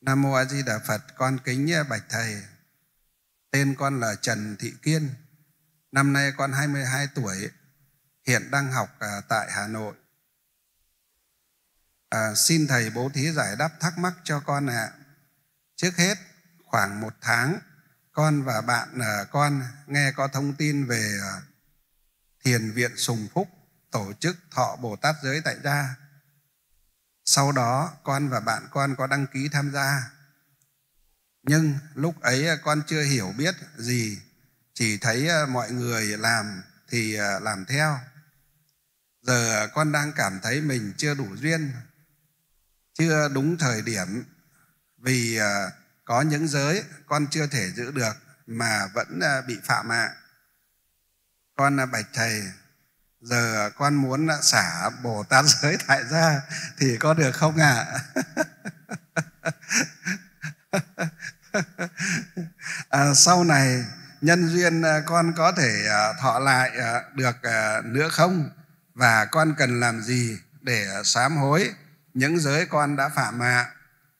Nam Mô A Di Đà Phật, con kính bạch thầy. Tên con là Trần Thị Kiên. Năm nay con 22 tuổi, hiện đang học à, tại Hà Nội. À, xin thầy bố thí giải đáp thắc mắc cho con ạ. À. Trước hết, khoảng một tháng, con và bạn à, con nghe có thông tin về à, Thiền viện Sùng Phúc tổ chức thọ Bồ Tát giới tại gia sau đó con và bạn con có đăng ký tham gia. Nhưng lúc ấy à, con chưa hiểu biết gì, chỉ thấy à, mọi người làm thì à, làm theo. Giờ con đang cảm thấy mình chưa đủ duyên, chưa đúng thời điểm vì có những giới con chưa thể giữ được mà vẫn bị phạm ạ. À. Con bạch thầy giờ con muốn xả bồ tát giới tại ra thì có được không ạ à? à, sau này nhân duyên à, con có thể à, thọ lại à, được nữa không và con cần làm gì để sám hối những giới con đã phạm ạ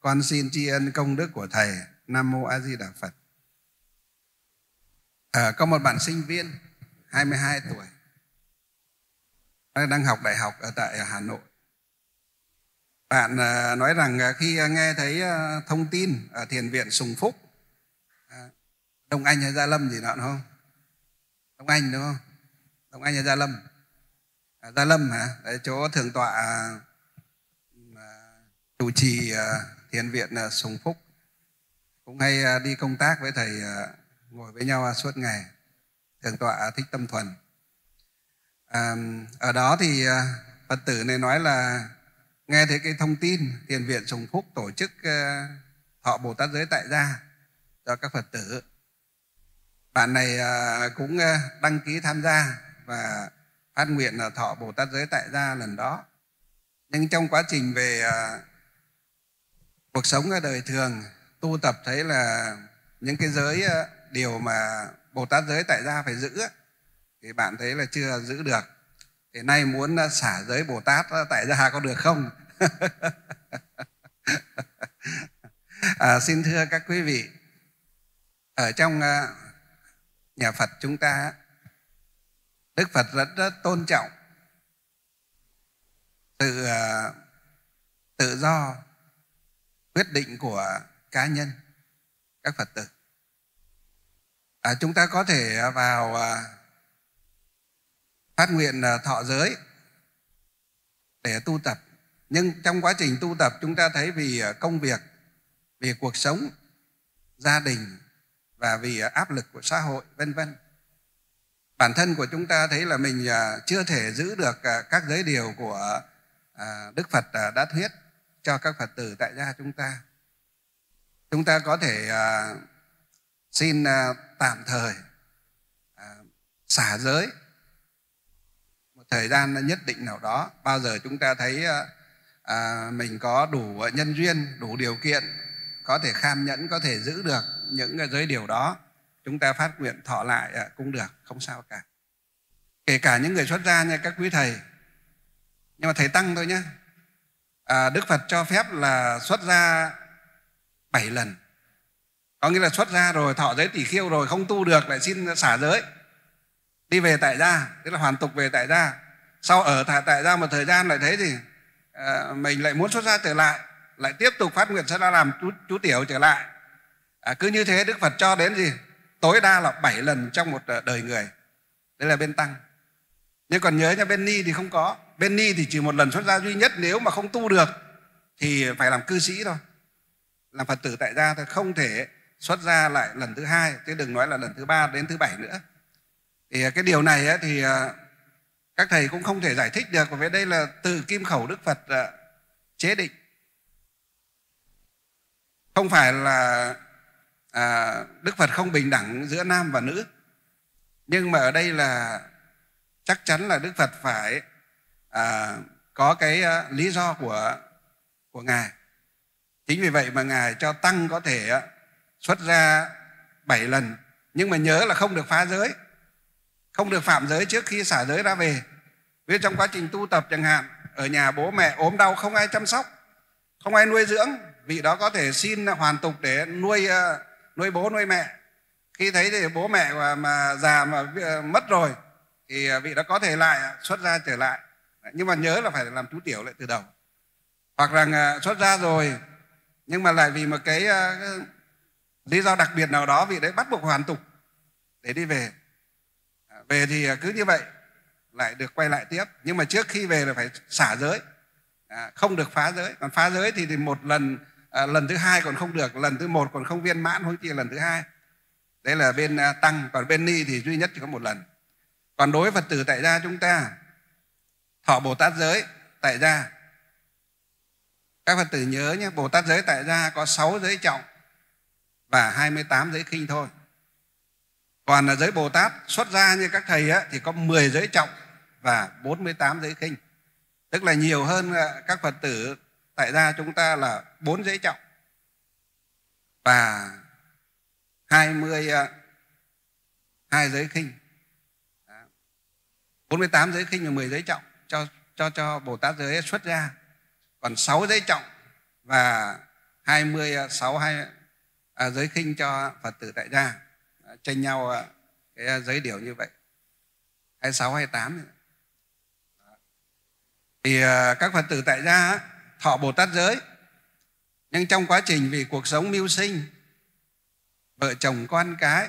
con xin tri ân công đức của thầy nam mô a di đà phật à, có một bạn sinh viên 22 tuổi đang học đại học ở tại Hà Nội. Bạn ờ, nói rằng ờ, khi ờ, nghe thấy thông tin ở Thiền viện Sùng Phúc, Đông Anh hay Gia Lâm gì đó đúng không? Đông Anh đúng không? Đông Anh hay Gia Lâm? À, Gia Lâm hả? Đấy, chỗ thường tọa chủ trì Thiền viện Sùng Phúc. Cũng hay đi công tác với thầy, ngồi với nhau suốt ngày. Thường tọa thích tâm thuần à, ở đó thì ờ, phật tử này nói là nghe thấy cái thông tin thiền viện trùng phúc tổ chức ờ, thọ bồ tát giới tại gia cho các phật tử bạn này ờ, cũng đăng ký tham gia và phát nguyện là thọ bồ tát giới tại gia lần đó nhưng trong quá trình về cuộc sống ở đời thường tu tập thấy là những cái giới điều mà bồ tát giới tại gia phải giữ thì bạn thấy là chưa giữ được thì nay muốn à, xả giới bồ tát tại gia có được không à, xin thưa các quý vị ở trong à, nhà phật chúng ta đức phật rất, rất tôn trọng sự à, tự do quyết định của cá nhân các phật tử à, chúng ta có thể vào phát nguyện à, thọ giới để tu tập nhưng trong quá trình tu tập chúng ta thấy vì à, công việc vì cuộc sống gia đình và vì à, áp lực của xã hội vân vân bản thân của chúng ta thấy là mình chưa thể giữ được các giới điều của đức phật đã thuyết cho các phật tử tại gia chúng ta chúng ta có thể xin tạm thời xả giới thời gian nhất định nào đó bao giờ chúng ta thấy ờ, à, mình có đủ ờ, nhân duyên đủ điều kiện có thể kham nhẫn có thể giữ được những giới điều đó chúng ta phát nguyện thọ lại ờ, cũng được không sao cả kể cả những người xuất gia nha các quý thầy nhưng mà thầy tăng thôi nhé à, đức phật cho phép là xuất gia bảy lần có nghĩa là xuất gia rồi thọ giới tỷ khiêu rồi không tu được lại xin xả giới đi về tại gia tức là hoàn tục về tại gia sau ở tại tại gia một thời gian lại thấy thì à, mình lại muốn xuất gia trở lại lại tiếp tục phát nguyện sẽ ra làm chú, chú tiểu trở lại à, cứ như thế đức phật cho đến gì tối đa là 7 lần trong một ờ, đời người đấy là bên tăng nhưng còn nhớ nha bên ni thì không có bên ni thì chỉ một lần xuất gia duy nhất nếu mà không tu được thì phải làm cư sĩ thôi làm phật tử tại gia thôi không thể xuất gia lại lần thứ hai chứ đừng nói là lần thứ ba đến thứ bảy nữa thì à, cái điều này thì à, các thầy cũng không thể giải thích được bởi vì đây là từ kim khẩu đức phật à, chế định không phải là à, đức phật không bình đẳng giữa nam và nữ nhưng mà ở đây là chắc chắn là đức phật phải à, có cái à, lý do của của ngài chính vì vậy mà ngài cho tăng có thể xuất ra bảy lần nhưng mà nhớ là không được phá giới không được phạm giới trước khi xả giới ra về vì trong quá trình tu tập chẳng hạn ở nhà bố mẹ ốm đau không ai chăm sóc không ai nuôi dưỡng vị đó có thể xin hoàn tục để nuôi ờ, nuôi bố nuôi mẹ khi thấy thì bố mẹ mà, mà già mà ờ, mất rồi thì ờ, vị đó có thể lại xuất ra trở lại nhưng mà nhớ là phải làm chú tiểu lại từ đầu hoặc rằng xuất ra rồi nhưng mà lại vì một cái lý do đặc biệt nào đó vị đấy bắt buộc hoàn tục để đi về về thì à, cứ như vậy lại được quay lại tiếp nhưng mà trước khi về là phải xả giới à, không được phá giới còn phá giới thì, thì một lần à, lần thứ hai còn không được lần thứ một còn không viên mãn hối chi lần thứ hai đấy là bên à, tăng còn bên ni thì duy nhất chỉ có một lần còn đối phật tử tại gia chúng ta thọ bồ tát giới tại gia các phật tử nhớ nhé bồ tát giới tại gia có 6 giới trọng và 28 giới khinh thôi còn là giới bồ tát xuất ra như các thầy á thì có 10 giới trọng và 48 giới khinh tức là nhiều hơn à, các phật tử tại gia chúng ta là bốn giới trọng và 20 à, hai giới khinh 48 giới khinh và 10 giới trọng cho cho cho Bồ Tát giới xuất ra. Còn 6 giới trọng và 26 à, hai à, giới khinh cho Phật tử tại gia tranh nhau ờ, cái ờ, giới điều như vậy 26, 28 thì ờ, các Phật tử tại gia thọ Bồ Tát giới nhưng trong quá trình vì cuộc sống mưu sinh vợ chồng con cái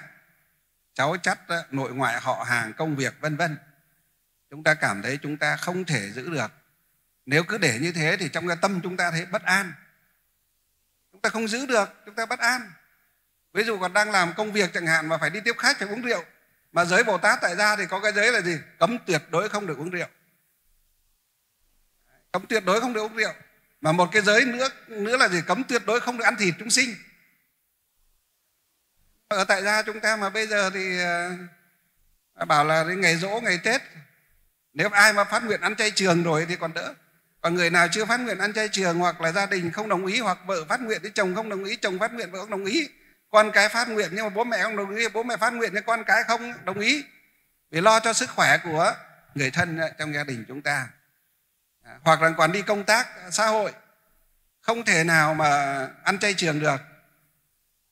cháu chắt nội ngoại họ hàng công việc vân vân chúng ta cảm thấy chúng ta không thể giữ được nếu cứ để như thế thì trong cái tâm chúng ta thấy bất an chúng ta không giữ được chúng ta bất an ví dụ còn đang làm công việc chẳng hạn mà phải đi tiếp khách phải uống rượu mà giới bồ tát tại gia thì có cái giới là gì cấm tuyệt đối không được uống rượu cấm tuyệt đối không được uống rượu mà một cái giới nữa nữa là gì cấm tuyệt đối không được ăn thịt chúng sinh ở tại gia chúng ta mà bây giờ thì à, bảo là đến ngày rỗ ngày tết nếu ai mà phát nguyện ăn chay trường rồi thì còn đỡ còn người nào chưa phát nguyện ăn chay trường hoặc là gia đình không đồng ý hoặc vợ phát nguyện thì chồng không đồng ý chồng phát nguyện vợ không đồng ý con cái phát nguyện nhưng mà bố mẹ không đồng ý bố mẹ phát nguyện nhưng con cái không đồng ý vì lo cho sức khỏe của người thân ờ, trong gia đình chúng ta à, hoặc là còn đi công tác ờ, xã hội không thể nào mà ăn chay trường được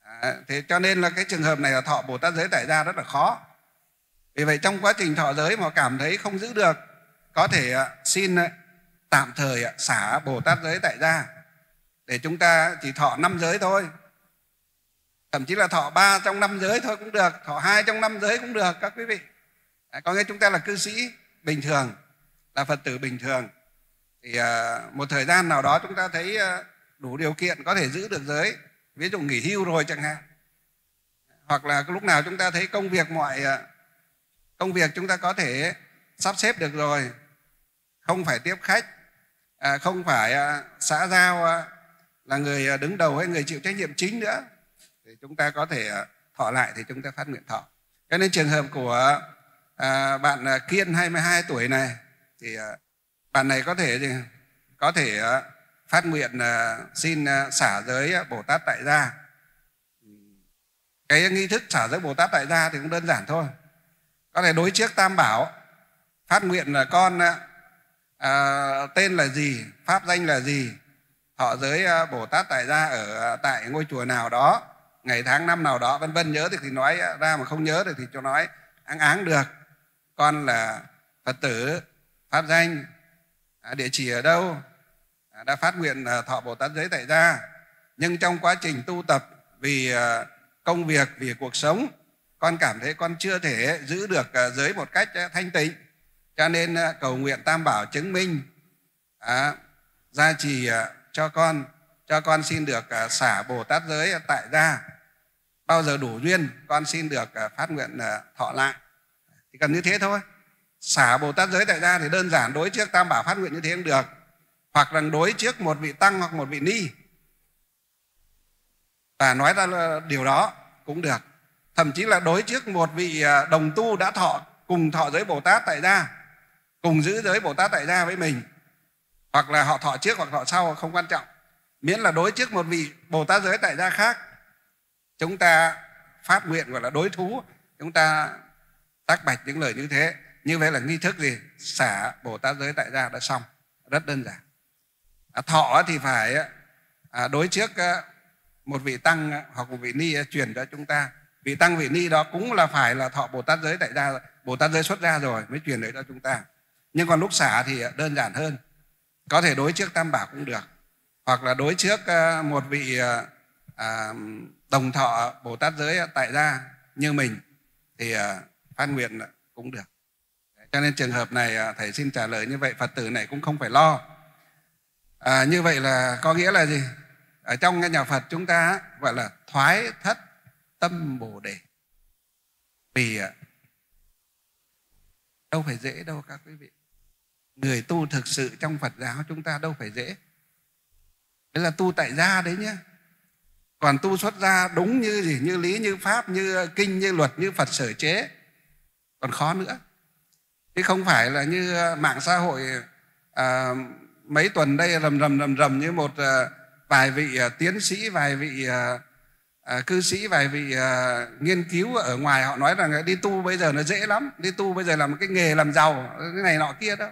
à, thế cho nên là cái trường hợp này là thọ bồ tát giới tại gia rất là khó vì vậy trong quá trình thọ giới mà cảm thấy không giữ được có thể ờ, xin tạm thời xả bồ tát giới tại gia để chúng ta chỉ thọ năm giới thôi thậm chí là thọ ba trong năm giới thôi cũng được thọ hai trong năm giới cũng được các quý vị à, có nghĩa chúng ta là cư sĩ bình thường là phật tử bình thường thì à, một thời gian nào đó chúng ta thấy à, đủ điều kiện có thể giữ được giới ví dụ nghỉ hưu rồi chẳng hạn hoặc là lúc nào chúng ta thấy công việc mọi à, công việc chúng ta có thể sắp xếp được rồi không phải tiếp khách không phải xã giao là người đứng đầu hay người chịu trách nhiệm chính nữa thì chúng ta có thể à, thọ lại thì chúng ta phát nguyện thọ cho nên trường hợp của à, bạn à, kiên 22 tuổi này thì à, bạn này có thể có thể à, phát nguyện à, xin à, xả giới à, bồ tát tại gia cái nghi thức xả giới bồ tát tại gia thì cũng đơn giản thôi có thể đối trước tam bảo phát nguyện là con à, tên là gì pháp danh là gì họ giới bồ tát tại gia ở tại ngôi chùa nào đó ngày tháng năm nào đó vân vân nhớ được thì nói ra mà không nhớ được thì cho nói áng áng được con là phật tử pháp danh à, địa chỉ ở đâu à, đã phát nguyện à, thọ bồ tát giới tại gia nhưng trong quá trình tu tập vì công việc vì cuộc sống con cảm thấy con chưa thể giữ được giới một cách thanh tịnh cho nên cầu nguyện tam bảo chứng minh à, gia trì cho con cho con xin được xả bồ tát giới tại gia bao giờ đủ duyên con xin được ờ, phát nguyện ờ, thọ lại thì cần như thế thôi xả bồ tát giới tại gia thì đơn giản đối trước tam bảo phát nguyện như thế cũng được hoặc rằng đối trước một vị tăng hoặc một vị ni và nói ra điều đó cũng được thậm chí là đối trước một vị ờ, đồng tu đã thọ cùng thọ giới bồ tát tại gia cùng giữ giới bồ tát tại gia với mình hoặc là họ thọ trước hoặc thọ sau không quan trọng miễn là đối trước một vị bồ tát giới tại gia khác chúng ta phát nguyện gọi là đối thú chúng ta tác bạch những lời như thế như vậy là nghi thức gì xả bồ tát giới tại gia đã xong rất đơn giản à, thọ thì phải à, đối trước à, một vị tăng à, hoặc một vị ni à, truyền cho chúng ta vị tăng vị ni đó cũng là phải là thọ bồ tát giới tại gia bồ tát giới xuất ra rồi mới truyền đấy cho chúng ta nhưng còn lúc xả thì đơn giản hơn có thể đối trước tam bảo cũng được hoặc là đối trước một vị à, đồng thọ bồ tát giới tại gia như mình thì à, phát nguyện cũng được cho nên trường hợp này à, thầy xin trả lời như vậy phật tử này cũng không phải lo à, như vậy là có nghĩa là gì ở trong nhà phật chúng ta gọi là thoái thất tâm bồ đề vì à, đâu phải dễ đâu các quý vị người tu thực sự trong phật giáo chúng ta đâu phải dễ đấy là tu tại gia đấy nhé còn tu xuất gia đúng như gì như lý như pháp như kinh như luật như phật sở chế còn khó nữa chứ không phải là như ờ, mạng xã hội à, mấy tuần đây rầm rầm rầm rầm như một à, vài vị à, tiến sĩ vài vị à, à, cư sĩ vài vị à, nghiên cứu ở ngoài họ nói rằng đi tu bây giờ nó dễ lắm đi tu bây giờ là một cái nghề làm giàu cái này nọ kia đó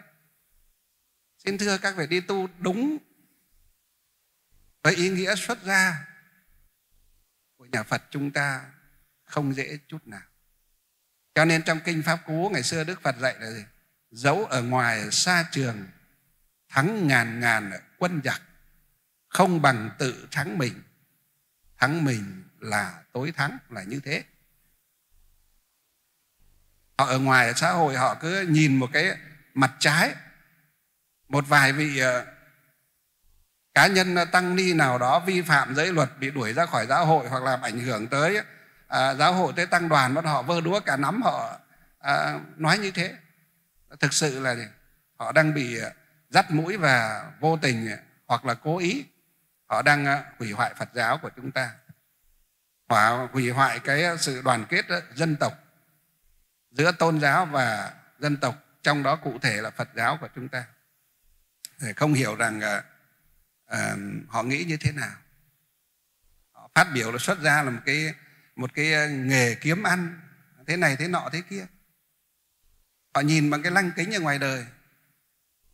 xin thưa các vị đi tu đúng với ý nghĩa xuất gia nhà Phật chúng ta không dễ chút nào. Cho nên trong Kinh Pháp Cú ngày xưa Đức Phật dạy là gì? Giấu ở ngoài xa trường thắng ngàn ngàn quân giặc không bằng tự thắng mình. Thắng mình là tối thắng là như thế. Họ ở ngoài xã hội họ cứ nhìn một cái mặt trái một vài vị ờ, cá nhân à, tăng ni nào đó vi phạm giới luật bị đuổi ra khỏi giáo hội hoặc làm ảnh hưởng tới à, giáo hội tới tăng đoàn bắt họ vơ đúa cả nắm họ à, nói như thế thực sự là họ đang bị à, dắt mũi và vô tình à, hoặc là cố ý họ đang hủy hoại Phật giáo của chúng ta họ hủy hoại cái sự đoàn kết dân tộc giữa tôn giáo và dân tộc trong đó cụ thể là Phật giáo của chúng ta không hiểu rằng à, họ nghĩ như thế nào họ phát biểu là xuất ra là một cái một cái ờ, nghề kiếm ăn thế này thế nọ thế kia họ nhìn bằng cái lăng kính ở ngoài đời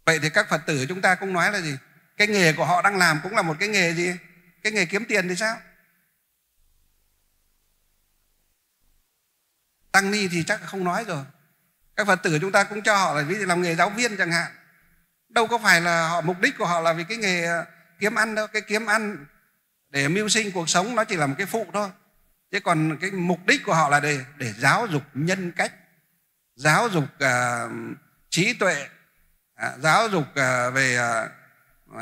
vậy thì các phật tử chúng ta cũng nói là gì cái nghề của họ đang làm cũng là một cái nghề gì cái nghề kiếm tiền thì sao tăng ni thì chắc không nói rồi các phật tử chúng ta cũng cho họ là ví dụ làm nghề giáo viên chẳng hạn đâu có phải là họ mục đích của họ là vì cái nghề ờ, kiếm ăn đâu cái kiếm ăn để mưu sinh cuộc sống nó chỉ là một cái phụ thôi chứ còn cái mục đích của họ là để để giáo dục nhân cách giáo dục uh, trí tuệ à, giáo dục uh, về uh,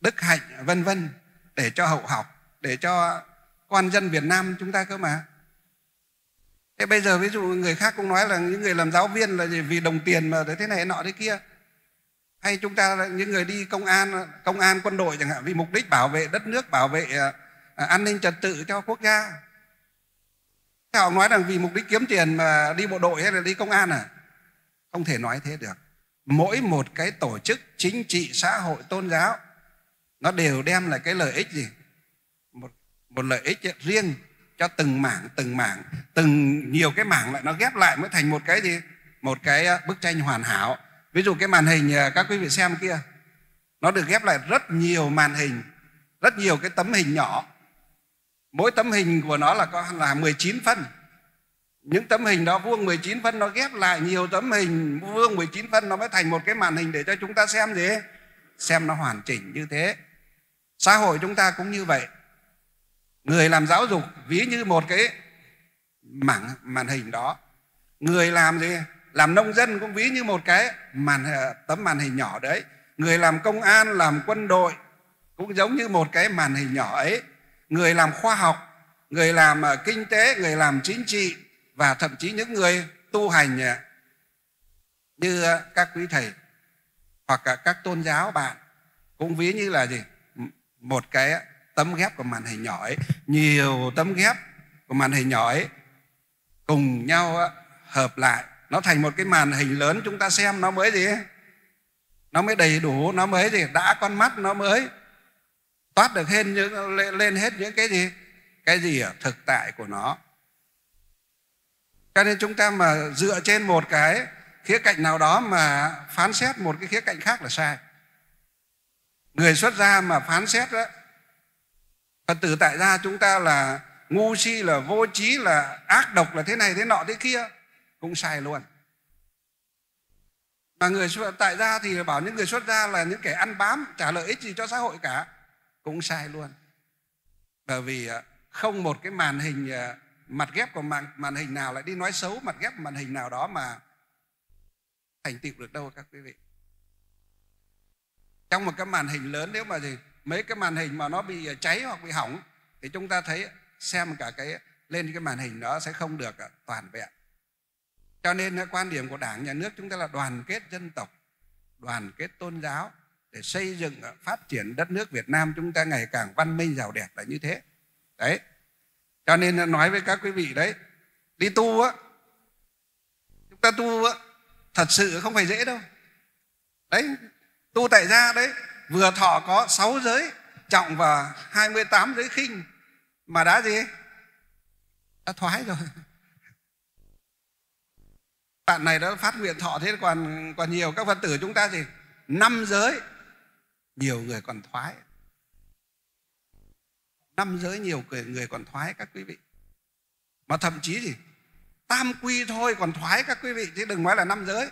đức hạnh vân vân để cho hậu học để cho con dân Việt Nam chúng ta cơ mà thế bây giờ ví dụ người khác cũng nói là những người làm giáo viên là gì vì đồng tiền mà thế này nọ thế kia hay chúng ta những người đi công an công an quân đội chẳng hạn vì mục đích bảo vệ đất nước bảo vệ ờ, ờ, an ninh trật tự cho quốc gia họ nói rằng vì mục đích kiếm tiền mà đi bộ đội hay là đi công an à không thể nói thế được mỗi một cái tổ chức chính trị xã hội tôn giáo nó đều đem lại cái lợi ích gì một, một lợi ích riêng cho từng mảng từng mảng từng nhiều cái mảng lại nó ghép lại mới thành một cái gì một cái ờ, bức tranh hoàn hảo ví dụ cái màn hình à, các quý vị xem kia nó được ghép lại rất nhiều màn hình rất nhiều cái tấm hình nhỏ mỗi tấm hình của nó là có là 19 phân những tấm hình đó vuông 19 phân nó ghép lại nhiều tấm hình vuông 19 phân nó mới thành một cái màn hình để cho chúng ta xem gì xem nó hoàn chỉnh như thế xã hội chúng ta cũng như vậy người làm giáo dục ví như một cái mảng màn hình đó người làm gì làm nông dân cũng ví như một cái màn tấm màn hình nhỏ đấy người làm công an làm quân đội cũng giống như một cái màn hình nhỏ ấy người làm khoa học người làm ờ, kinh tế người làm chính trị và thậm chí những người tu hành ờ, như ờ, các quý thầy hoặc cả các tôn giáo bạn cũng ví như là gì một cái tấm ghép của màn hình nhỏ ấy nhiều tấm ghép của màn hình nhỏ ấy cùng nhau hợp lại nó thành một cái màn hình lớn chúng ta xem nó mới gì nó mới đầy đủ nó mới gì đã con mắt nó mới toát được hết những lên hết những cái gì cái gì ở thực tại của nó cho nên chúng ta mà dựa trên một cái khía cạnh nào đó mà phán xét một cái khía cạnh khác là sai người xuất gia mà phán xét đó phật tử tại gia chúng ta là ngu si là vô trí là ác độc là thế này thế nọ thế kia cũng sai luôn mà người tại gia thì bảo những người xuất gia là những kẻ ăn bám trả lợi ích gì cho xã hội cả cũng sai luôn bởi vì à, không một cái màn hình à, mặt ghép của màn, màn hình nào lại đi nói xấu mặt ghép màn hình nào đó mà thành tựu được đâu các quý vị trong một cái màn hình lớn nếu mà gì mấy cái màn hình mà nó bị à, cháy hoặc bị hỏng thì chúng ta thấy xem cả cái lên cái màn hình đó sẽ không được toàn vẹn cho nên quan điểm của đảng nhà nước chúng ta là đoàn kết dân tộc đoàn kết tôn giáo để xây dựng ờ, phát triển đất nước Việt Nam chúng ta ngày càng văn minh giàu đẹp là như thế đấy cho nên nói với các quý vị đấy đi tu á chúng ta tu á thật sự không phải dễ đâu đấy tu tại gia đấy vừa thọ có 6 giới trọng và 28 giới khinh mà đã gì đã thoái rồi bạn này đã phát nguyện thọ thế còn còn nhiều các phật tử chúng ta thì năm giới nhiều người còn thoái năm giới nhiều người, người còn thoái các quý vị mà thậm chí thì tam quy thôi còn thoái các quý vị chứ đừng nói là năm giới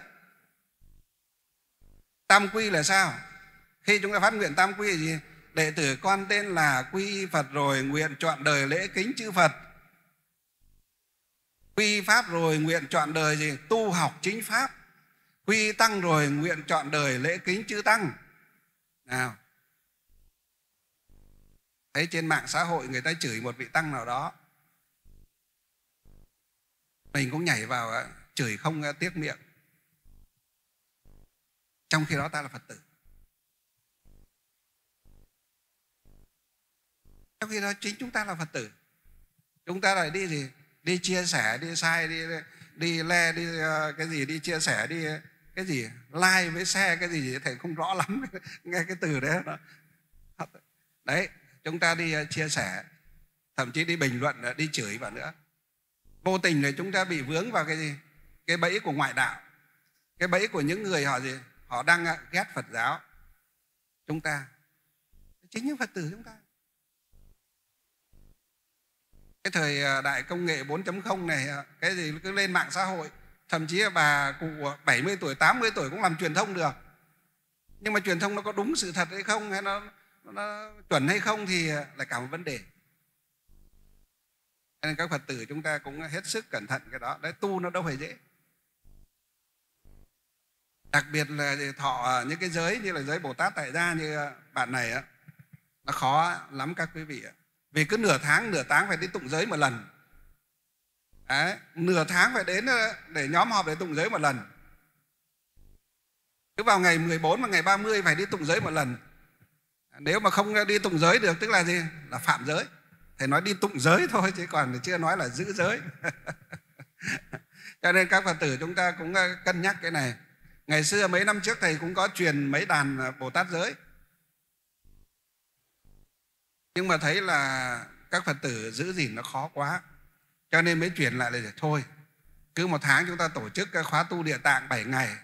tam quy là sao khi chúng ta phát nguyện tam quy là gì đệ tử con tên là quy phật rồi nguyện chọn đời lễ kính chư phật quy pháp rồi nguyện chọn đời gì tu học chính pháp quy tăng rồi nguyện chọn đời lễ kính chữ tăng nào thấy trên mạng xã hội người ta chửi một vị tăng nào đó mình cũng nhảy vào à, chửi không à, tiếc miệng trong khi đó ta là phật tử trong khi đó chính chúng ta là phật tử chúng ta lại đi gì đi chia sẻ đi sai đi đi le đi ờ, cái gì đi chia sẻ đi cái gì like với xe cái gì thầy không rõ lắm nghe cái từ đấy đó. đấy chúng ta đi ờ, chia sẻ thậm chí đi bình luận ờ, đi chửi vào nữa vô tình là chúng ta bị vướng vào cái gì cái bẫy của ngoại đạo cái bẫy của những người họ gì họ đang ghét phật giáo chúng ta chính những phật tử chúng ta cái thời à, đại công nghệ 4.0 này à, cái gì cứ lên mạng xã hội thậm chí là bà cụ 70 tuổi 80 tuổi cũng làm truyền thông được nhưng mà truyền thông nó có đúng sự thật hay không hay nó, nó, nó chuẩn hay không thì lại cả một vấn đề nên các phật tử chúng ta cũng hết sức cẩn thận cái đó đấy tu nó đâu phải dễ đặc biệt là thọ à, những cái giới như là giới bồ tát tại gia như bạn này á nó khó lắm các quý vị ạ vì cứ nửa tháng nửa tháng phải đi tụng giới một lần Đấy, nửa tháng phải đến ờ, để nhóm họp để tụng giới một lần cứ vào ngày 14 và ngày 30 phải đi tụng giới một lần nếu mà không đi tụng giới được tức là gì là phạm giới thầy nói đi tụng giới thôi chứ còn chưa nói là giữ giới cho nên các phật tử chúng ta cũng ờ, cân nhắc cái này ngày xưa mấy năm trước thầy cũng có truyền mấy đàn ờ, bồ tát giới nhưng mà thấy là các phật tử giữ gìn nó khó quá cho nên mới chuyển lại là thôi cứ một tháng chúng ta tổ chức cái khóa tu địa tạng 7 ngày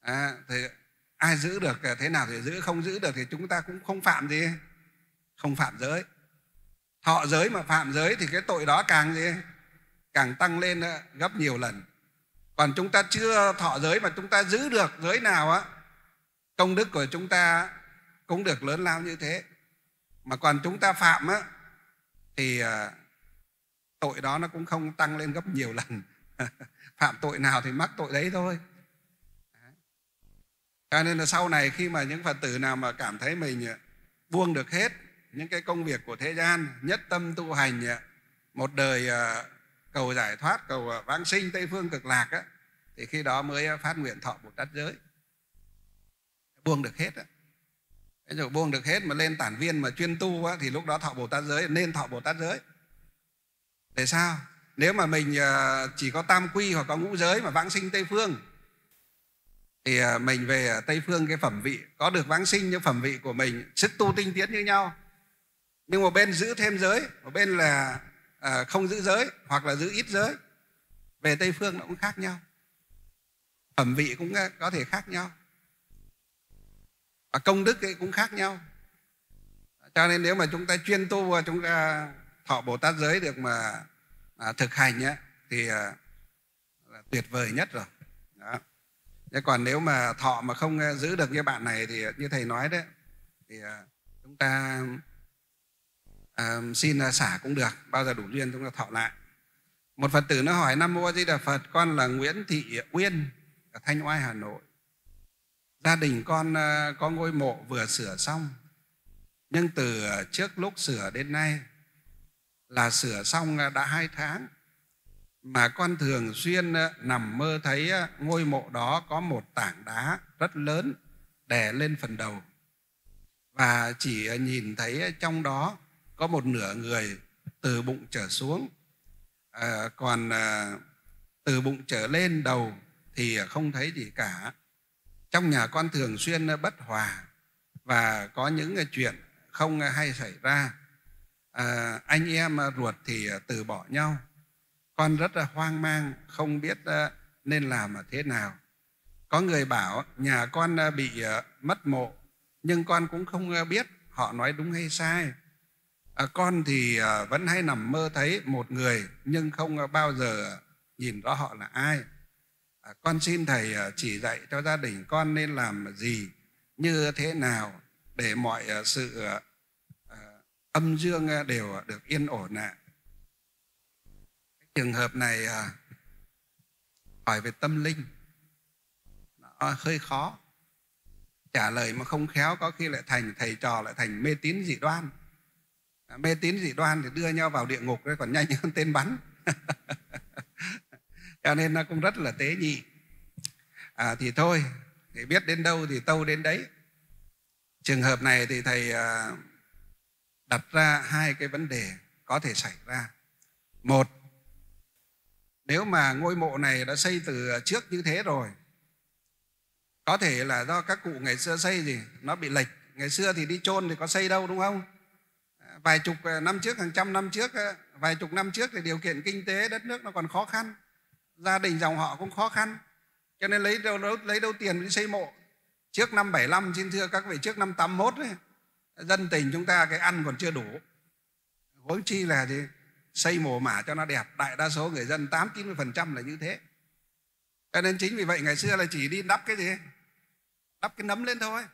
à, thì ai giữ được à, thế nào thì giữ không giữ được thì chúng ta cũng không phạm gì không phạm giới thọ giới mà phạm giới thì cái tội đó càng gì càng tăng lên à, gấp nhiều lần còn chúng ta chưa thọ giới mà chúng ta giữ được giới nào á công đức của chúng ta cũng được lớn lao như thế mà còn chúng ta phạm á thì ờ, tội đó nó cũng không tăng lên gấp nhiều lần phạm tội nào thì mắc tội đấy thôi cho nên là sau này khi mà những phật tử nào mà cảm thấy mình ờ, buông được hết những cái công việc của thế gian nhất tâm tu hành ờ, một đời cầu giải thoát cầu vãng sinh tây phương cực lạc á, thì khi đó mới phát nguyện thọ một đất giới buông được hết á thế rồi buông được hết mà lên tản viên mà chuyên tu á, thì lúc đó thọ bồ tát giới nên thọ bồ tát giới Tại sao nếu mà mình à, chỉ có tam quy hoặc có ngũ giới mà vãng sinh tây phương thì à, mình về tây phương cái phẩm vị có được vãng sinh như phẩm vị của mình sức tu tinh tiến như nhau nhưng một bên giữ thêm giới một bên là à, không giữ giới hoặc là giữ ít giới về tây phương nó cũng khác nhau phẩm vị cũng có thể khác nhau và công đức ấy cũng khác nhau cho nên nếu mà chúng ta chuyên tu và chúng ta thọ bồ tát giới được mà à, thực hành ấy, thì à, là tuyệt vời nhất rồi đó. Thế còn nếu mà thọ mà không à, giữ được như bạn này thì như thầy nói đấy thì à, chúng ta à, xin xả cũng được bao giờ đủ duyên chúng ta thọ lại một phật tử nó hỏi nam mô a di đà phật con là nguyễn thị uyên ở thanh oai hà nội gia đình con ờ, có ngôi mộ vừa sửa xong nhưng từ ờ, trước lúc sửa đến nay là sửa xong ờ, đã hai tháng mà con thường xuyên nằm mơ thấy ngôi mộ đó có một tảng đá rất lớn đè lên phần đầu và chỉ nhìn thấy trong đó có một nửa người từ bụng trở xuống còn từ bụng trở lên đầu thì không thấy gì cả trong nhà con thường xuyên ờ, bất hòa và có những ờ, chuyện không ờ, hay xảy ra à, anh em ruột thì từ bỏ nhau con rất là hoang mang không biết nên làm thế nào có người bảo nhà con bị mất mộ nhưng con cũng không biết họ nói đúng hay sai à, con thì vẫn hay nằm mơ thấy một người nhưng không bao giờ nhìn rõ họ là ai À, con xin thầy à, chỉ dạy cho gia đình con nên làm gì như thế nào để mọi à, sự âm dương đều được yên ổn ạ à. trường hợp này hỏi về tâm linh nó hơi khó trả lời mà không khéo có khi lại thành thầy trò lại thành mê tín dị đoan mê tín dị đoan thì đưa nhau vào địa ngục đấy còn nhanh hơn tên bắn cho nên nó cũng rất là tế nhị à, thì thôi thì biết đến đâu thì tâu đến đấy trường hợp này thì thầy à, đặt ra hai cái vấn đề có thể xảy ra một nếu mà ngôi mộ này đã xây từ trước như thế rồi có thể là do các cụ ngày xưa xây gì nó bị lệch ngày xưa thì đi chôn thì có xây đâu đúng không à, vài chục à, năm trước hàng trăm năm trước vài chục năm trước thì điều kiện kinh tế đất nước nó còn khó khăn gia đình dòng họ cũng khó khăn cho nên lấy đâu, lấy đâu tiền để xây mộ trước năm 75 xin thưa các vị trước năm 81 ấy, dân tình chúng ta cái ăn còn chưa đủ gối chi là gì xây mồ mả cho nó đẹp đại đa số người dân tám chín phần trăm là như thế cho nên chính vì vậy ngày xưa là chỉ đi đắp cái gì đắp cái nấm lên thôi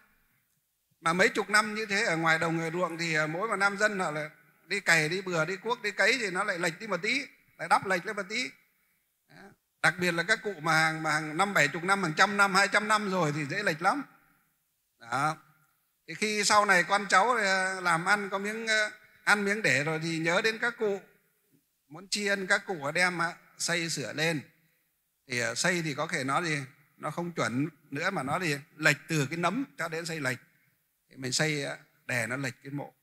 mà mấy chục năm như thế ở ngoài đồng người ruộng thì à, mỗi một năm dân họ là đi cày đi bừa đi cuốc đi cấy thì nó lại lệch đi một tí lại đắp lệch lên một tí đặc biệt là các cụ mà hàng mà hàng năm bảy chục năm hàng trăm năm hai trăm năm rồi thì dễ lệch lắm đó thì khi sau này con cháu ờ, làm ăn có miếng ờ, ăn miếng để rồi thì nhớ đến các cụ muốn tri ân các cụ đem ờ, xây sửa lên thì xây thì có thể nó gì nó không chuẩn nữa mà nó thì lệch từ cái nấm cho đến xây lệch thì mình xây đè nó lệch cái mộ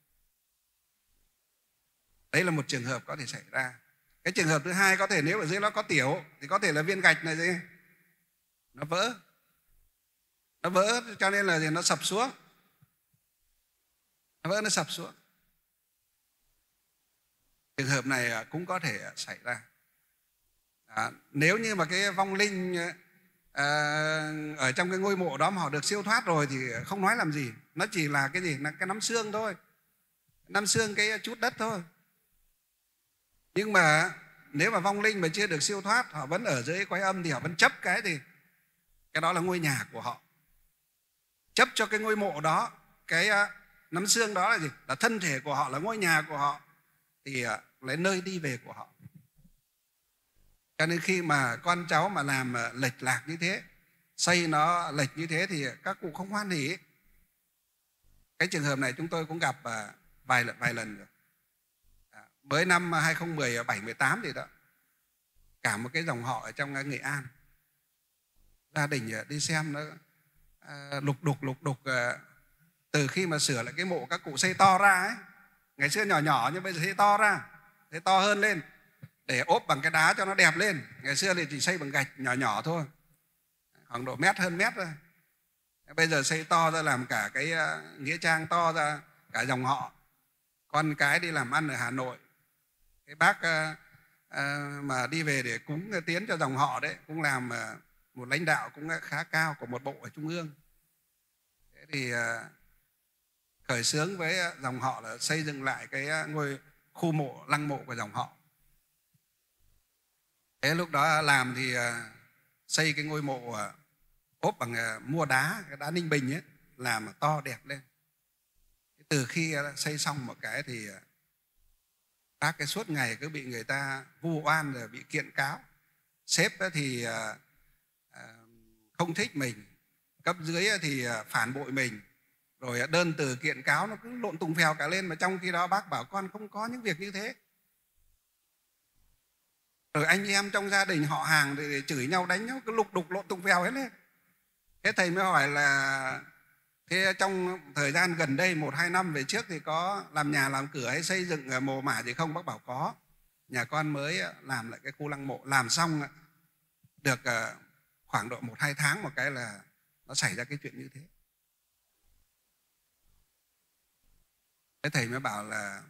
đấy là một trường hợp có thể xảy ra cái trường hợp thứ hai có thể nếu ở dưới nó có tiểu thì có thể là viên gạch này gì nó vỡ nó vỡ cho nên là gì nó sập xuống nó vỡ nó sập xuống trường hợp này à, cũng có thể à, xảy ra à, nếu như mà cái vong linh à, à, ở trong cái ngôi mộ đó mà họ được siêu thoát rồi thì không nói làm gì nó chỉ là cái gì là cái nắm xương thôi nắm xương cái chút đất thôi nhưng mà nếu mà vong linh mà chưa được siêu thoát họ vẫn ở dưới quái âm thì họ vẫn chấp cái thì cái đó là ngôi nhà của họ chấp cho cái ngôi mộ đó cái à, nắm xương đó là gì là thân thể của họ là ngôi nhà của họ thì à, là nơi đi về của họ cho nên khi mà con cháu mà làm à, lệch lạc như thế xây nó lệch như thế thì các cụ không hoan hỉ cái trường hợp này chúng tôi cũng gặp vài vài lần rồi mới năm 2017 18 thì đó cả một cái dòng họ ở trong à, Nghệ An gia đình à, đi xem nó à, lục đục lục đục từ khi mà sửa lại cái mộ các cụ xây to ra ấy ngày xưa nhỏ nhỏ nhưng bây giờ xây to ra xây to hơn lên để ốp bằng cái đá cho nó đẹp lên ngày xưa thì chỉ xây bằng gạch nhỏ nhỏ thôi khoảng độ mét hơn mét thôi bây giờ xây to ra làm cả cái nghĩa trang to ra cả dòng họ con cái đi làm ăn ở hà nội cái bác à, à, mà đi về để cúng ờ, tiến cho dòng họ đấy cũng làm à, một lãnh đạo cũng khá cao của một bộ ở trung ương thế thì à, khởi xướng với dòng họ là xây dựng lại cái ngôi khu mộ lăng mộ của dòng họ thế lúc đó làm thì à, xây cái ngôi mộ à, ốp bằng à, mua đá cái đá ninh bình ấy làm to đẹp lên từ khi xây xong một cái thì các à, cái suốt ngày cứ bị người ta vu oan rồi bị kiện cáo sếp thì ờ, ờ, không thích mình cấp dưới thì ờ, phản bội mình rồi đơn từ kiện cáo nó cứ lộn tùng phèo cả lên mà trong khi đó bác bảo con không có những việc như thế rồi anh em trong gia đình họ hàng thì chửi nhau đánh nhau cứ lục đục lộn tùng phèo hết lên thế thầy mới hỏi là Thế trong thời gian gần đây một hai năm về trước thì có làm nhà làm cửa hay xây dựng ờ, mồ mả gì không? Bác bảo có. Nhà con mới ờ, làm lại cái khu lăng mộ, làm xong ờ, được khoảng độ một hai tháng một cái là nó xảy ra cái chuyện như thế. Thế thầy mới bảo là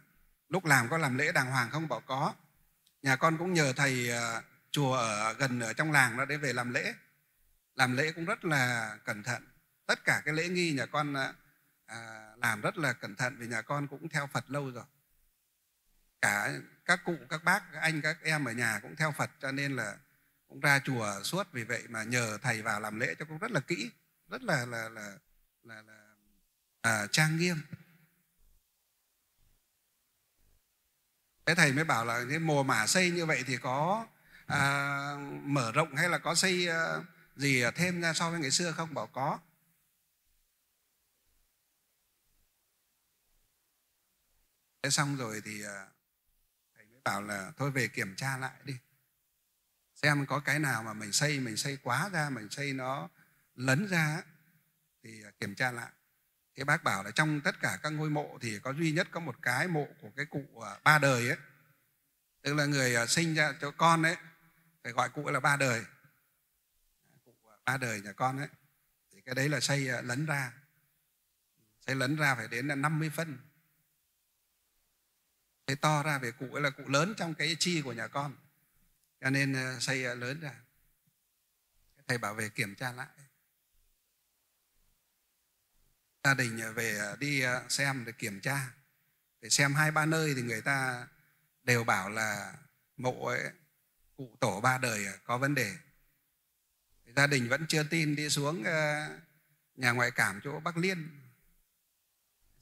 lúc làm có làm lễ đàng hoàng không? Bảo có. Nhà con cũng nhờ thầy chùa ở gần ở trong làng đó để về làm lễ. Làm lễ cũng rất là cẩn thận tất cả cái lễ nghi nhà con à, à, làm rất là cẩn thận vì nhà con cũng theo phật lâu rồi cả các cụ các bác các anh các em ở nhà cũng theo phật cho nên là cũng ra chùa suốt vì vậy mà nhờ thầy vào làm lễ cho con rất là kỹ rất là là là là, là à, trang nghiêm thế thầy mới bảo là cái mồ mả xây như vậy thì có à, mở rộng hay là có xây à, gì thêm ra so với ngày xưa không bảo có thế xong rồi thì ờ, thầy mới bảo là thôi về kiểm tra lại đi xem có cái nào mà mình xây mình xây quá ra mình xây nó lấn ra thì ờ, kiểm tra lại thế bác bảo là trong tất cả các ngôi mộ thì có duy nhất có một cái mộ của cái cụ ờ, ba đời ấy tức là người sinh ra cho con ấy phải gọi cụ là ba đời cụ ba đời nhà con ấy thì cái đấy là xây lấn ra xây lấn ra phải đến là 50 phân thế to ra về cụ ấy là cụ lớn trong cái chi của nhà con cho nên ờ, xây ờ, lớn ra thầy bảo về kiểm tra lại gia đình ờ, về đi xem để kiểm tra để xem hai ba nơi thì người ta đều bảo là mộ ấy, cụ tổ ba đời có vấn đề gia đình vẫn chưa tin đi xuống nhà ngoại cảm chỗ bắc liên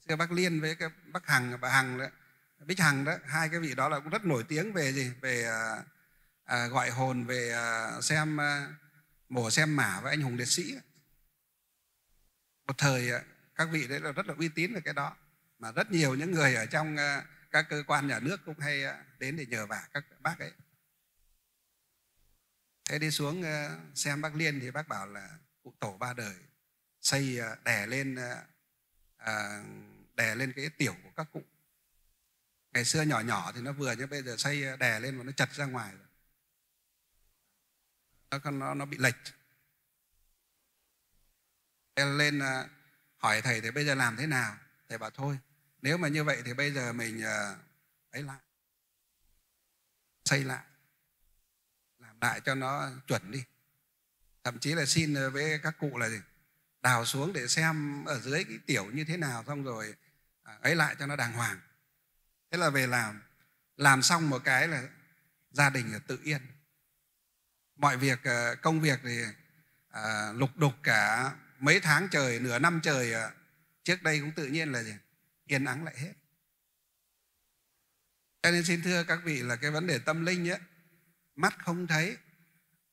xưa bắc liên với cái bắc hằng bà hằng đấy Bích Hằng đó hai cái vị đó là cũng rất nổi tiếng về gì về à, à, gọi hồn về à, xem à, mổ xem mả với anh hùng liệt sĩ một thời à, các vị đấy là rất là uy tín về cái đó mà rất nhiều những người ở trong à, các cơ quan nhà nước cũng hay à, đến để nhờ vả các bác ấy thế đi xuống à, xem bác liên thì bác bảo là cụ tổ ba đời xây à, đè lên à, à đè lên cái tiểu của các cụ ngày xưa nhỏ nhỏ thì nó vừa nhưng bây giờ xây ờ, đè lên và nó chật ra ngoài nó nó, nó bị lệch em lên ờ, hỏi thầy thì bây giờ làm thế nào thầy bảo thôi nếu mà như vậy thì bây giờ mình ờ, ấy lại xây lại làm lại cho nó chuẩn đi thậm chí là xin với các cụ là gì đào xuống để xem ở dưới cái tiểu như thế nào xong rồi à, ấy lại cho nó đàng hoàng thế là về làm làm xong một cái là gia đình là tự yên mọi việc ờ, công việc thì à, lục đục cả mấy tháng trời nửa năm trời ờ, trước đây cũng tự nhiên là gì yên ắng lại hết cho nên xin thưa các vị là cái vấn đề tâm linh ấy, mắt không thấy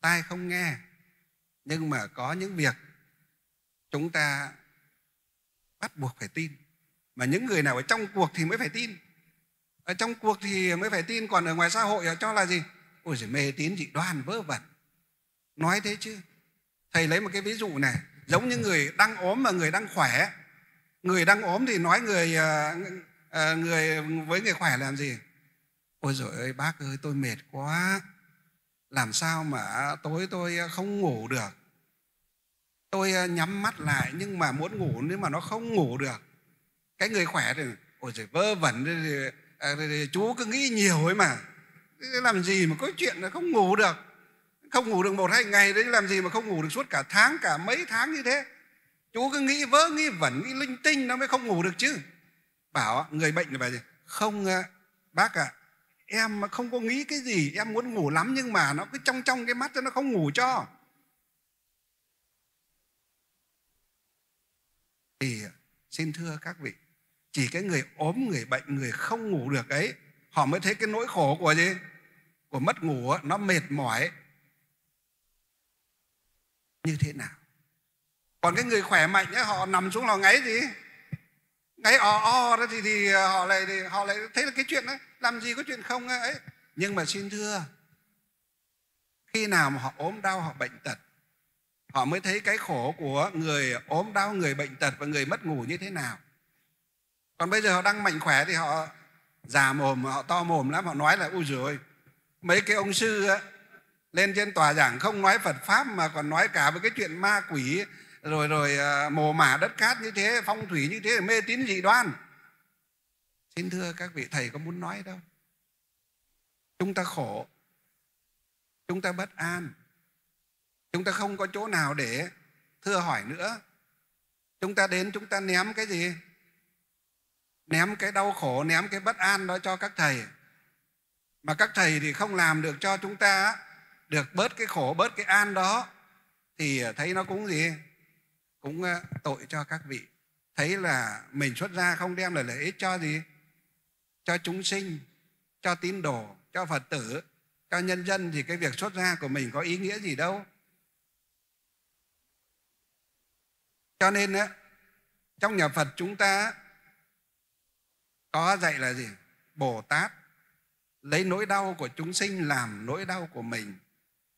tai không nghe nhưng mà có những việc chúng ta bắt buộc phải tin mà những người nào ở trong cuộc thì mới phải tin ở ờ, trong cuộc thì mới phải tin còn ở ngoài xã hội cho là gì ôi giời mê tín dị đoan vớ vẩn nói thế chứ thầy lấy một cái ví dụ này giống như người đang ốm mà người đang khỏe người đang ốm thì nói người ờ, ờ, người với người khỏe làm gì ôi rồi ơi bác ơi tôi mệt quá làm sao mà tối tôi không ngủ được tôi nhắm mắt lại nhưng mà muốn ngủ nhưng mà nó không ngủ được cái người khỏe thì ôi trời vơ vẩn à, chú cứ nghĩ nhiều ấy mà làm gì mà có chuyện là không ngủ được không ngủ được một hai ngày đấy làm gì mà không ngủ được suốt cả tháng cả mấy tháng như thế chú cứ nghĩ vớ nghĩ vẩn nghĩ linh tinh nó mới không ngủ được chứ bảo người bệnh là bảo gì không bác ạ à, em không có nghĩ cái gì em muốn ngủ lắm nhưng mà nó cứ trong trong cái mắt cho nó không ngủ cho thì xin thưa các vị chỉ cái người ốm người bệnh người không ngủ được ấy họ mới thấy cái nỗi khổ của gì của mất ngủ nó mệt mỏi như thế nào còn cái người khỏe mạnh ấy, họ nằm xuống họ ngáy gì ngáy o o đó thì, thì họ lại thì họ lại thấy là cái chuyện đó làm gì có chuyện không ấy nhưng mà xin thưa khi nào mà họ ốm đau họ bệnh tật họ mới thấy cái khổ của người ốm đau người bệnh tật và người mất ngủ như thế nào còn bây giờ họ đang mạnh khỏe thì họ già mồm họ to mồm lắm họ nói là u rồi mấy cái ông sư á, lên trên tòa giảng không nói Phật pháp mà còn nói cả với cái chuyện ma quỷ rồi rồi à, mồ mả đất cát như thế phong thủy như thế mê tín dị đoan xin thưa các vị thầy có muốn nói đâu chúng ta khổ chúng ta bất an chúng ta không có chỗ nào để thưa hỏi nữa chúng ta đến chúng ta ném cái gì ném cái đau khổ ném cái bất an đó cho các thầy mà các thầy thì không làm được cho chúng ta được bớt cái khổ bớt cái an đó thì thấy nó cũng gì cũng ờ, tội cho các vị thấy là mình xuất gia không đem lại lợi ích cho gì cho chúng sinh cho tín đồ cho phật tử cho nhân dân thì cái việc xuất gia của mình có ý nghĩa gì đâu cho nên trong nhà phật chúng ta có dạy là gì? Bồ Tát lấy nỗi đau của chúng sinh làm nỗi đau của mình,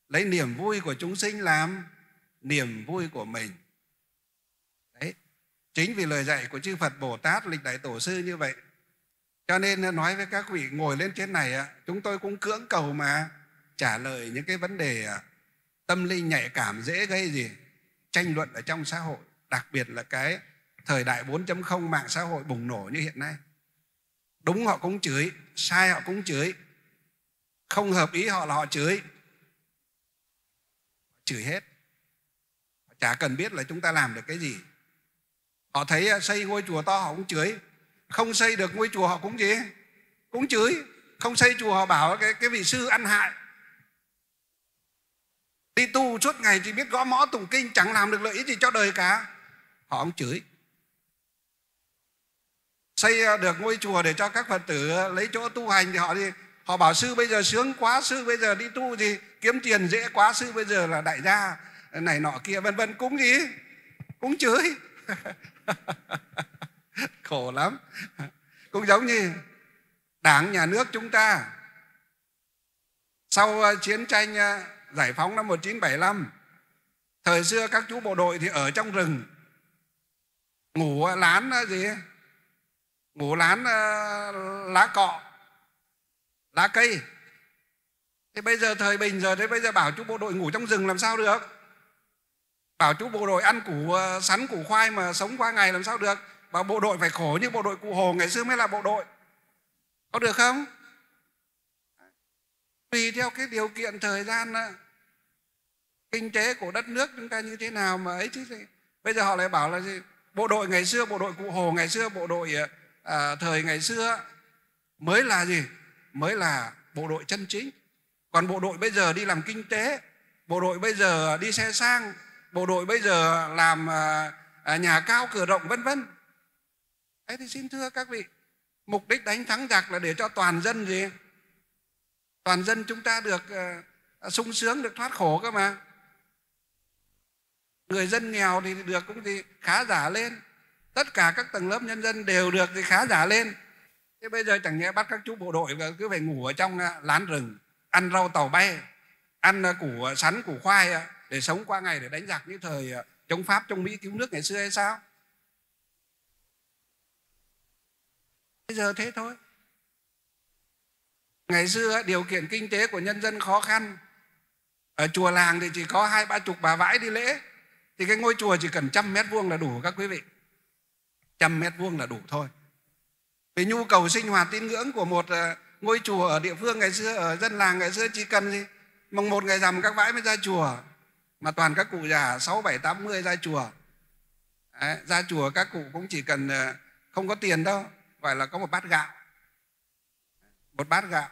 lấy niềm vui của chúng sinh làm niềm vui của mình. Đấy, chính vì lời dạy của chư Phật Bồ Tát lịch đại tổ sư như vậy. Cho nên nói với các vị ngồi lên trên này chúng tôi cũng cưỡng cầu mà trả lời những cái vấn đề à, tâm linh nhạy cảm dễ gây gì tranh luận ở trong xã hội, đặc biệt là cái thời đại 4.0 mạng xã hội bùng nổ như hiện nay đúng họ cũng chửi sai họ cũng chửi không hợp ý họ là họ chửi chửi hết chả cần biết là chúng ta làm được cái gì họ thấy à, xây ngôi chùa to họ cũng chửi không xây được ngôi chùa họ cũng gì cũng chửi không xây chùa họ bảo cái cái vị sư ăn hại đi tu suốt ngày chỉ biết gõ mõ tụng kinh chẳng làm được lợi ích gì cho đời cả họ cũng chửi xây ờ, được ngôi chùa để cho các phật tử ờ, lấy chỗ tu hành thì họ đi họ bảo sư bây giờ sướng quá sư bây giờ đi tu gì kiếm tiền dễ quá sư bây giờ là đại gia ờ, này nọ kia vân vân cũng gì cũng chửi khổ lắm cũng giống như đảng nhà nước chúng ta sau chiến tranh giải phóng năm 1975 thời xưa các chú bộ đội thì ở trong rừng ngủ lán gì ngủ lán uh, lá cọ lá cây thế bây giờ thời bình giờ thế bây giờ bảo chú bộ đội ngủ trong rừng làm sao được bảo chú bộ đội ăn củ ờ, sắn củ khoai mà sống qua ngày làm sao được và bộ đội phải khổ như bộ đội cụ hồ ngày xưa mới là bộ đội có được không tùy theo cái điều kiện thời gian đó, ờ, kinh tế của đất nước chúng ta như thế nào mà ấy chứ bây giờ họ lại bảo là gì? bộ đội ngày xưa bộ đội cụ hồ ngày xưa bộ đội à, thời ngày xưa mới là gì mới là bộ đội chân chính còn bộ đội bây giờ đi làm kinh tế bộ đội bây giờ đi xe sang bộ đội bây giờ làm à, nhà cao cửa rộng vân vân thế thì xin thưa các vị mục đích đánh thắng giặc là để cho toàn dân gì toàn dân chúng ta được à, sung sướng được thoát khổ cơ mà người dân nghèo thì được cũng thì khá giả lên tất cả các tầng lớp nhân dân đều được thì khá giả lên thế bây giờ chẳng nhẽ bắt các chú bộ đội cứ phải ngủ ở trong à, lán rừng ăn rau tàu bay ăn à, củ à, sắn củ khoai để sống qua ngày để đánh giặc như thời chống pháp chống mỹ cứu nước ngày xưa hay sao bây giờ thế thôi ngày xưa điều kiện kinh tế của nhân dân khó khăn ở chùa làng thì chỉ có hai ba chục bà vãi đi lễ thì cái ngôi chùa chỉ cần trăm mét vuông là đủ các quý vị trăm mét vuông là đủ thôi vì nhu cầu sinh hoạt tín ngưỡng của một ờ, ngôi chùa ở địa phương ngày xưa ở dân làng ngày xưa chỉ cần gì mùng một ngày rằm các vãi mới ra chùa mà toàn các cụ già sáu bảy tám mươi ra chùa Đấy, ra chùa các cụ cũng chỉ cần ờ, không có tiền đâu gọi là có một bát gạo một bát gạo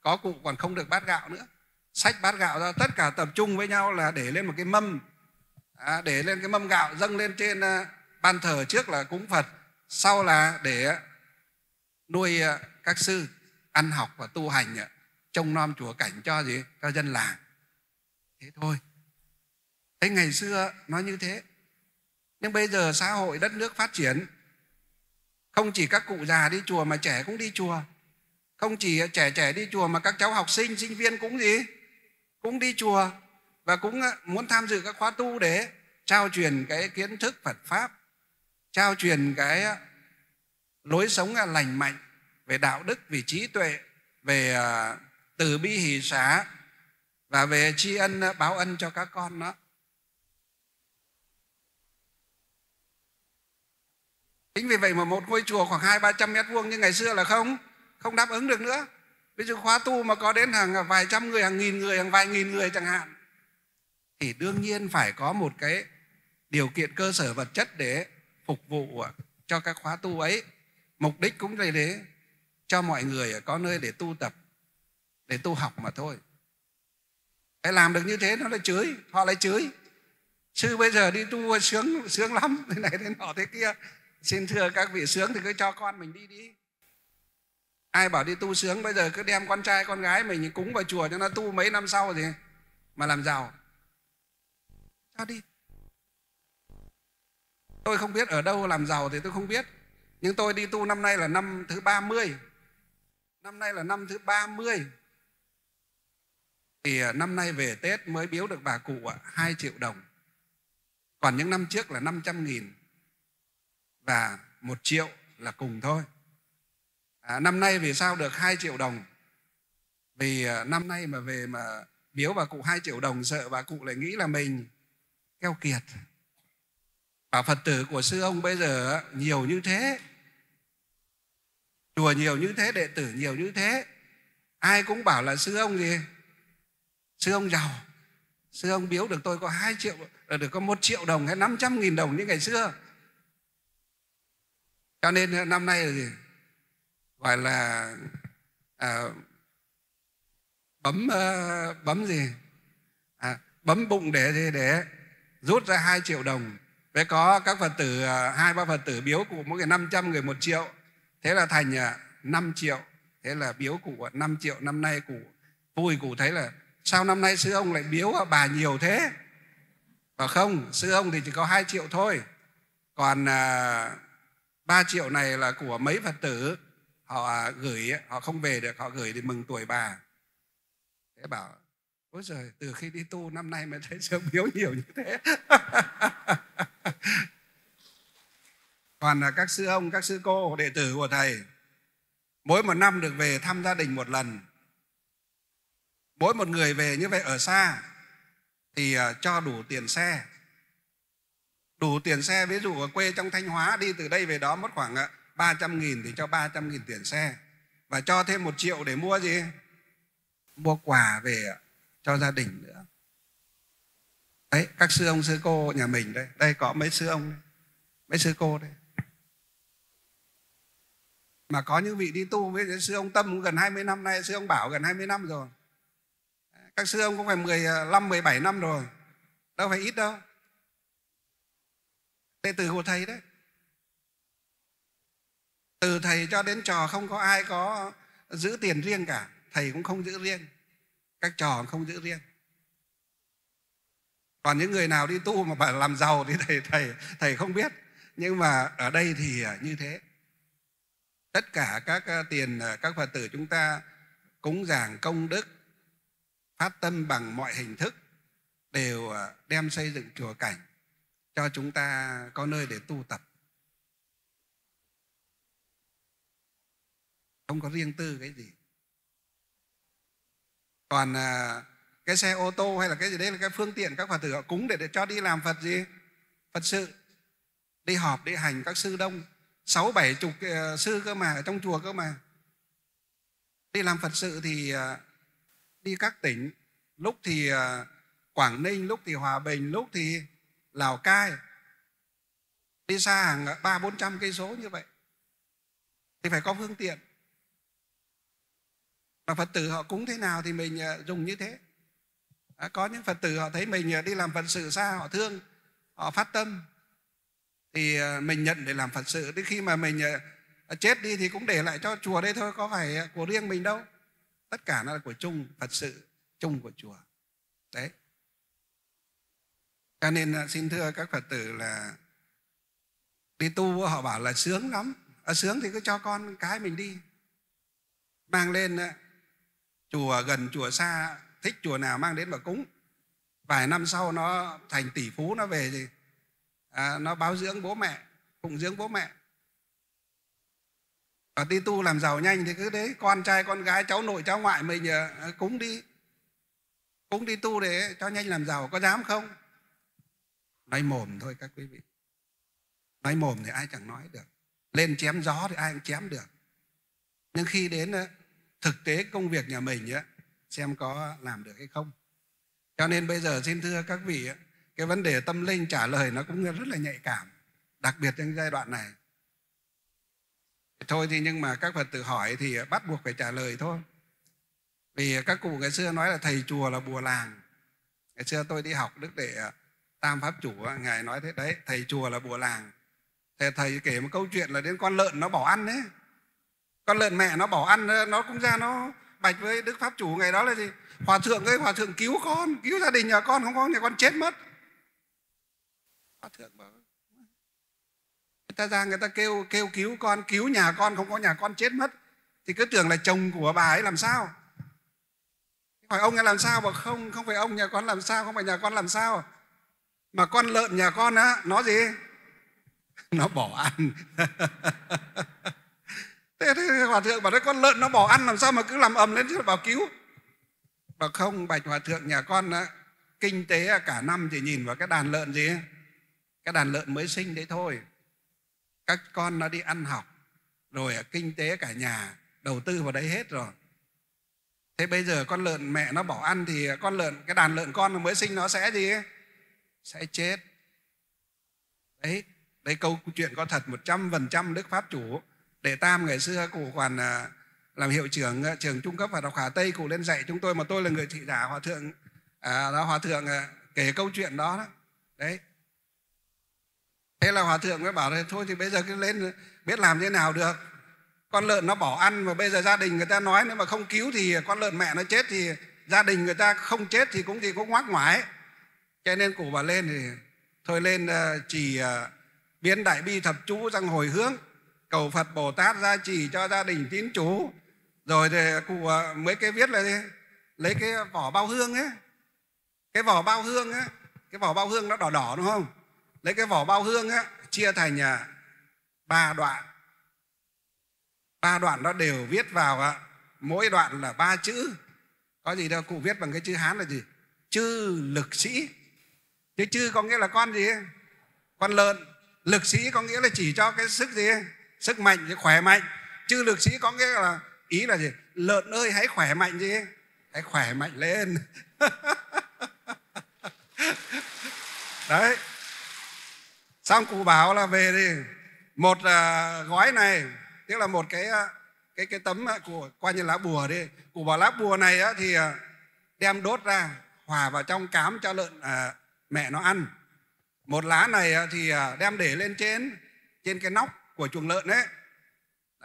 có cụ còn không được bát gạo nữa sách bát gạo ra tất cả tập trung với nhau là để lên một cái mâm à, để lên cái mâm gạo dâng lên trên ờ, ban thờ trước là cúng phật sau là để nuôi ờ, các sư ăn học và tu hành ờ, trông nom chùa cảnh cho gì cho dân làng thế thôi thấy ngày xưa nó như thế nhưng bây giờ xã hội đất nước phát triển không chỉ các cụ già đi chùa mà trẻ cũng đi chùa không chỉ ờ, trẻ trẻ đi chùa mà các cháu học sinh sinh viên cũng gì cũng đi chùa và cũng muốn tham dự các khóa tu để trao truyền cái kiến thức phật pháp trao truyền cái lối sống lành mạnh về đạo đức về trí tuệ về à, từ bi hỷ xá và về tri ân báo ân cho các con đó chính vì vậy mà một ngôi chùa khoảng hai ba trăm mét vuông như ngày xưa là không không đáp ứng được nữa Ví dụ khóa tu mà có đến hàng à, vài trăm người hàng nghìn người hàng vài nghìn người chẳng hạn thì đương nhiên phải có một cái điều kiện cơ sở vật chất để phục vụ à, cho các khóa tu ấy mục đích cũng là để cho mọi người à, có nơi để tu tập để tu học mà thôi phải làm được như thế nó lại chửi họ lại chửi sư bây giờ đi tu sướng sướng lắm thế này thế nọ thế kia xin thưa các vị sướng thì cứ cho con mình đi đi ai bảo đi tu sướng bây giờ cứ đem con trai con gái mình cúng vào chùa cho nó tu mấy năm sau thì mà làm giàu cho đi Tôi không biết ở đâu làm giàu thì tôi không biết. Nhưng tôi đi tu năm nay là năm thứ 30. Năm nay là năm thứ 30. Thì à, năm nay về Tết mới biếu được bà cụ 2 à, triệu đồng. Còn những năm trước là 500 nghìn và 1 triệu là cùng thôi. À, năm nay vì sao được 2 triệu đồng? Vì à, năm nay mà về mà biếu bà cụ 2 triệu đồng sợ bà cụ lại nghĩ là mình keo kiệt và phật tử của sư ông bây giờ nhiều như thế chùa nhiều như thế đệ tử nhiều như thế ai cũng bảo là sư ông gì sư ông giàu sư ông biếu được tôi có hai triệu ờ, được có một triệu đồng hay năm trăm nghìn đồng như ngày xưa cho nên ờ, năm nay là gì gọi là à, bấm à, bấm gì à, bấm bụng để gì để rút ra hai triệu đồng Vậy có các Phật tử, à, hai ba Phật tử biếu cụ mỗi người 500 người một triệu. Thế là thành 5 à, triệu. Thế là biếu cụ 5 à, triệu năm nay cụ vui cụ thấy là sao năm nay sư ông lại biếu bà nhiều thế? Và không, sư ông thì chỉ có 2 triệu thôi. Còn 3 triệu này là của mấy Phật tử họ gửi họ không về được họ gửi để mừng tuổi bà thế bảo ôi giời từ khi đi tu năm nay mới thấy sớm biếu nhiều như thế Còn là các sư ông, các sư cô, đệ tử của Thầy, mỗi một năm được về thăm gia đình một lần. Mỗi một người về như vậy ở xa thì à, cho đủ tiền xe. Đủ tiền xe, ví dụ ở quê trong Thanh Hóa đi từ đây về đó mất khoảng 300 à, nghìn thì cho 300 nghìn tiền xe. Và cho thêm một triệu để mua gì? Mua quà về cho gia đình nữa đấy các sư ông sư cô nhà mình đây đây có mấy sư ông mấy sư cô đây mà có những vị đi tu với sư ông Tâm gần 20 năm nay, sư ông Bảo gần 20 năm rồi. Các sư ông cũng phải 15, 17 à, năm rồi. Đâu phải ít đâu. Đệ tử của thầy đấy. Từ thầy cho đến trò không có ai có giữ tiền riêng cả. Thầy cũng không giữ riêng. Các trò không giữ riêng còn những người nào đi tu mà phải làm giàu thì thầy thầy thầy không biết nhưng mà ở đây thì à, như thế tất cả các à, tiền à, các phật tử chúng ta cúng giảng công đức phát tâm bằng mọi hình thức đều đem xây dựng chùa cảnh cho chúng ta có nơi để tu tập không có riêng tư cái gì còn cái xe ô tô hay là cái gì đấy là cái phương tiện các phật tử họ cúng để, để cho đi làm phật gì phật sự đi họp đi hành các sư đông sáu bảy chục ờ, sư cơ mà ở trong chùa cơ mà đi làm phật sự thì ờ, đi các tỉnh lúc thì ờ, quảng ninh lúc thì hòa bình lúc thì lào cai đi xa hàng ba bốn trăm cây số như vậy thì phải có phương tiện và phật tử họ cúng thế nào thì mình dùng như thế à, có những phật tử họ thấy mình đi làm phật sự xa họ thương họ phát tâm thì à, mình nhận để làm phật sự đến khi mà mình à, à, chết đi thì cũng để lại cho chùa đây thôi có phải của riêng mình đâu tất cả nó là của chung phật sự chung của chùa đấy cho nên xin thưa các phật tử là đi tu họ bảo là sướng lắm à, sướng thì cứ cho con cái mình đi mang lên chùa gần chùa xa thích chùa nào mang đến mà cúng vài năm sau nó thành tỷ phú nó về thì à, nó báo dưỡng bố mẹ phụng dưỡng bố mẹ ở đi tu làm giàu nhanh thì cứ đấy con trai con gái cháu nội cháu ngoại mình à, cúng đi cúng đi tu để cho nhanh làm giàu có dám không nói mồm thôi các quý vị nói mồm thì ai chẳng nói được lên chém gió thì ai cũng chém được nhưng khi đến à, thực tế công việc nhà mình ấy, xem có làm được hay không cho nên bây giờ xin thưa các vị cái vấn đề tâm linh trả lời nó cũng rất là nhạy cảm đặc biệt trong giai đoạn này thôi thì nhưng mà các phật tử hỏi thì bắt buộc phải trả lời thôi vì các cụ ngày xưa nói là thầy chùa là bùa làng ngày xưa tôi đi học đức để tam pháp chủ ngài nói thế đấy thầy chùa là bùa làng thầy, thầy kể một câu chuyện là đến con lợn nó bỏ ăn đấy con lợn mẹ nó bỏ ăn nó cũng ra nó bạch với đức pháp chủ ngày đó là gì hòa thượng ơi hòa thượng cứu con cứu gia đình nhà con không có nhà con chết mất hòa thượng bảo người ta ra người ta kêu kêu cứu con cứu nhà con không có nhà con chết mất thì cứ tưởng là chồng của bà ấy làm sao hỏi ông ấy làm sao mà không không phải ông nhà con làm sao không phải nhà con làm sao mà con lợn nhà con á nó gì nó bỏ ăn thế, thế hòa thượng bảo đấy con lợn nó bỏ ăn làm sao mà cứ làm ầm lên chứ bảo cứu bảo không bạch hòa thượng nhà con đó, kinh tế cả năm thì nhìn vào cái đàn lợn gì cái đàn lợn mới sinh đấy thôi các con nó đi ăn học rồi kinh tế cả nhà đầu tư vào đấy hết rồi thế bây giờ con lợn mẹ nó bỏ ăn thì con lợn cái đàn lợn con mới sinh nó sẽ gì sẽ chết đấy đây câu chuyện có thật một trăm phần trăm Đức Pháp Chủ đệ Tam ngày xưa cụ còn à, làm hiệu trưởng à, trường trung cấp và đọc Hà Tây cụ lên dạy chúng tôi mà tôi là người thị giả hòa thượng à, đó hòa thượng à, kể câu chuyện đó đó đấy thế là hòa thượng mới bảo là thôi thì bây giờ cứ lên biết làm thế nào được con lợn nó bỏ ăn mà bây giờ gia đình người ta nói nếu mà không cứu thì con lợn mẹ nó chết thì gia đình người ta không chết thì cũng thì cũng ngoác ngoái cho nên cụ bà lên thì thôi lên chỉ biến đại bi thập chú sang hồi hướng cầu Phật Bồ Tát gia trì cho gia đình tín chủ rồi thì cụ à, mấy cái viết là gì? lấy cái vỏ bao hương ấy cái vỏ bao hương ấy cái vỏ bao hương nó đỏ đỏ đúng không lấy cái vỏ bao hương ấy chia thành à, ba đoạn ba đoạn nó đều viết vào à, mỗi đoạn là ba chữ có gì đâu cụ viết bằng cái chữ hán là gì chư lực sĩ cái chư có nghĩa là con gì con lợn lực sĩ có nghĩa là chỉ cho cái sức gì sức mạnh thì khỏe mạnh chư lực sĩ có nghĩa là ý là gì lợn ơi hãy khỏe mạnh gì hãy khỏe mạnh lên đấy xong cụ bảo là về đi một uh, gói này tức là một cái à, cái cái tấm à, của coi như lá bùa đi cụ bảo lá bùa này uh, thì đem đốt ra hòa vào trong cám cho lợn uh, mẹ nó ăn một lá này uh, thì đem để lên trên trên cái nóc của chuồng lợn ấy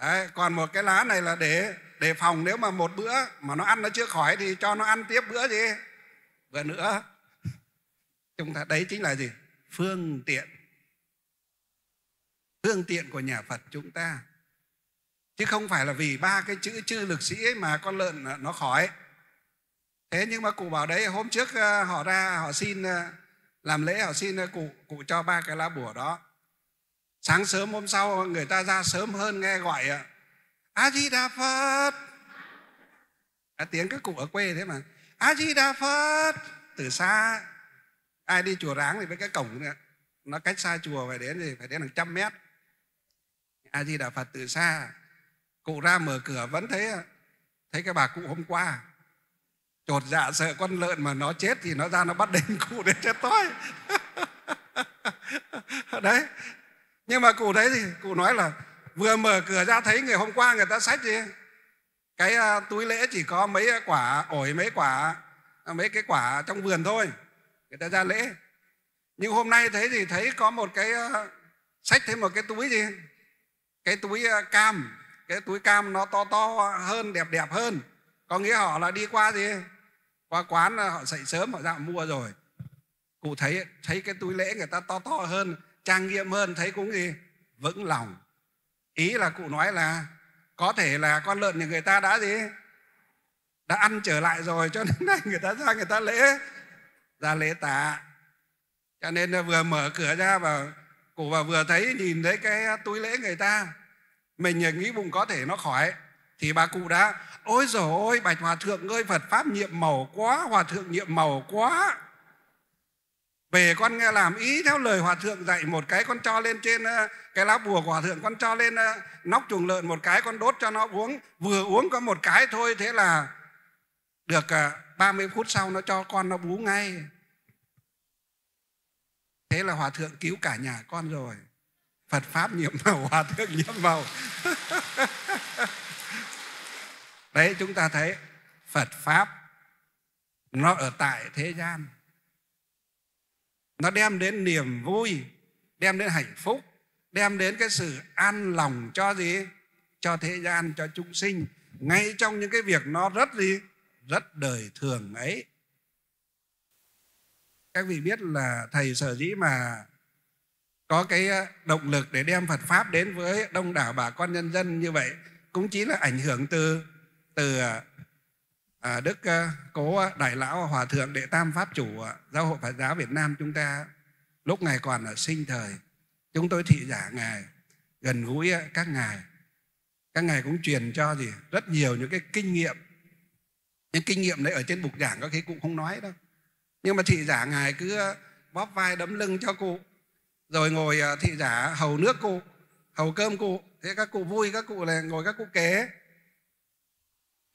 Đấy, còn một cái lá này là để để phòng nếu mà một bữa mà nó ăn nó chưa khỏi thì cho nó ăn tiếp bữa gì bữa nữa chúng ta đấy chính là gì phương tiện phương tiện của nhà Phật chúng ta chứ không phải là vì ba cái chữ chư lực sĩ ấy mà con lợn nó khỏi thế nhưng mà cụ bảo đấy hôm trước ờ, họ ra họ xin ờ, làm lễ họ xin ờ, cụ cụ cho ba cái lá bùa đó sáng sớm hôm sau người ta ra sớm hơn nghe gọi ạ a di đà phật à, tiếng các cụ ở quê thế mà a di đà phật từ xa ai đi chùa ráng thì với cái cổng này, nó cách xa chùa phải đến thì phải đến hàng trăm mét a di đà phật từ xa cụ ra mở cửa vẫn thấy thấy cái bà cụ hôm qua chột dạ sợ con lợn mà nó chết thì nó ra nó bắt đền cụ để chết thôi đấy nhưng mà cụ đấy thì cụ nói là vừa mở cửa ra thấy người hôm qua người ta xách gì cái à, túi lễ chỉ có mấy quả ổi mấy quả à, mấy cái quả trong vườn thôi người ta ra lễ nhưng hôm nay thấy thì thấy có một cái sách à, thêm một cái túi gì cái túi cam cái túi cam nó to to hơn đẹp đẹp hơn có nghĩa họ là đi qua gì qua quán họ dậy sớm họ ra mua rồi cụ thấy thấy cái túi lễ người ta to to hơn trang nghiêm hơn thấy cũng gì vững lòng ý là cụ nói là có thể là con lợn thì người ta đã gì đã ăn trở lại rồi cho nên này người ta ra người ta lễ ra lễ tạ cho nên là vừa mở cửa ra và cụ và vừa thấy nhìn thấy cái túi lễ người ta mình nghĩ bụng có thể nó khỏi thì bà cụ đã ôi rồi ôi bạch hòa thượng ơi phật pháp nhiệm màu quá hòa thượng nhiệm màu quá về con nghe làm ý theo lời hòa thượng dạy một cái con cho lên trên ờ, cái lá bùa của hòa thượng con cho lên ờ, nóc chuồng lợn một cái con đốt cho nó uống vừa uống có một cái thôi thế là được 30 ờ, phút sau nó cho con nó bú ngay thế là hòa thượng cứu cả nhà con rồi phật pháp nhiễm màu hòa thượng nhiễm màu đấy chúng ta thấy phật pháp nó ở tại thế gian nó đem đến niềm vui đem đến hạnh phúc đem đến cái sự an lòng cho gì cho thế gian cho chúng sinh ngay trong những cái việc nó rất gì rất đời thường ấy các vị biết là thầy sở dĩ mà có cái ờ, động lực để đem Phật pháp đến với đông đảo bà con nhân dân như vậy cũng chỉ là ảnh hưởng từ từ ờ, Ờ, đức ờ, cố đại lão hòa thượng đệ tam pháp chủ ờ, giáo hội phật giáo việt nam chúng ta lúc ngài còn ở sinh thời chúng tôi thị giả ngài gần gũi các ngài các ngài cũng truyền cho gì rất nhiều những cái kinh nghiệm những kinh nghiệm đấy ở trên bục giảng có khi cụ không nói đâu nhưng mà thị giả ngài cứ bóp vai đấm lưng cho cụ rồi ngồi thị giả hầu nước cụ hầu cơm cụ thế các cụ vui các cụ là ngồi các cụ kế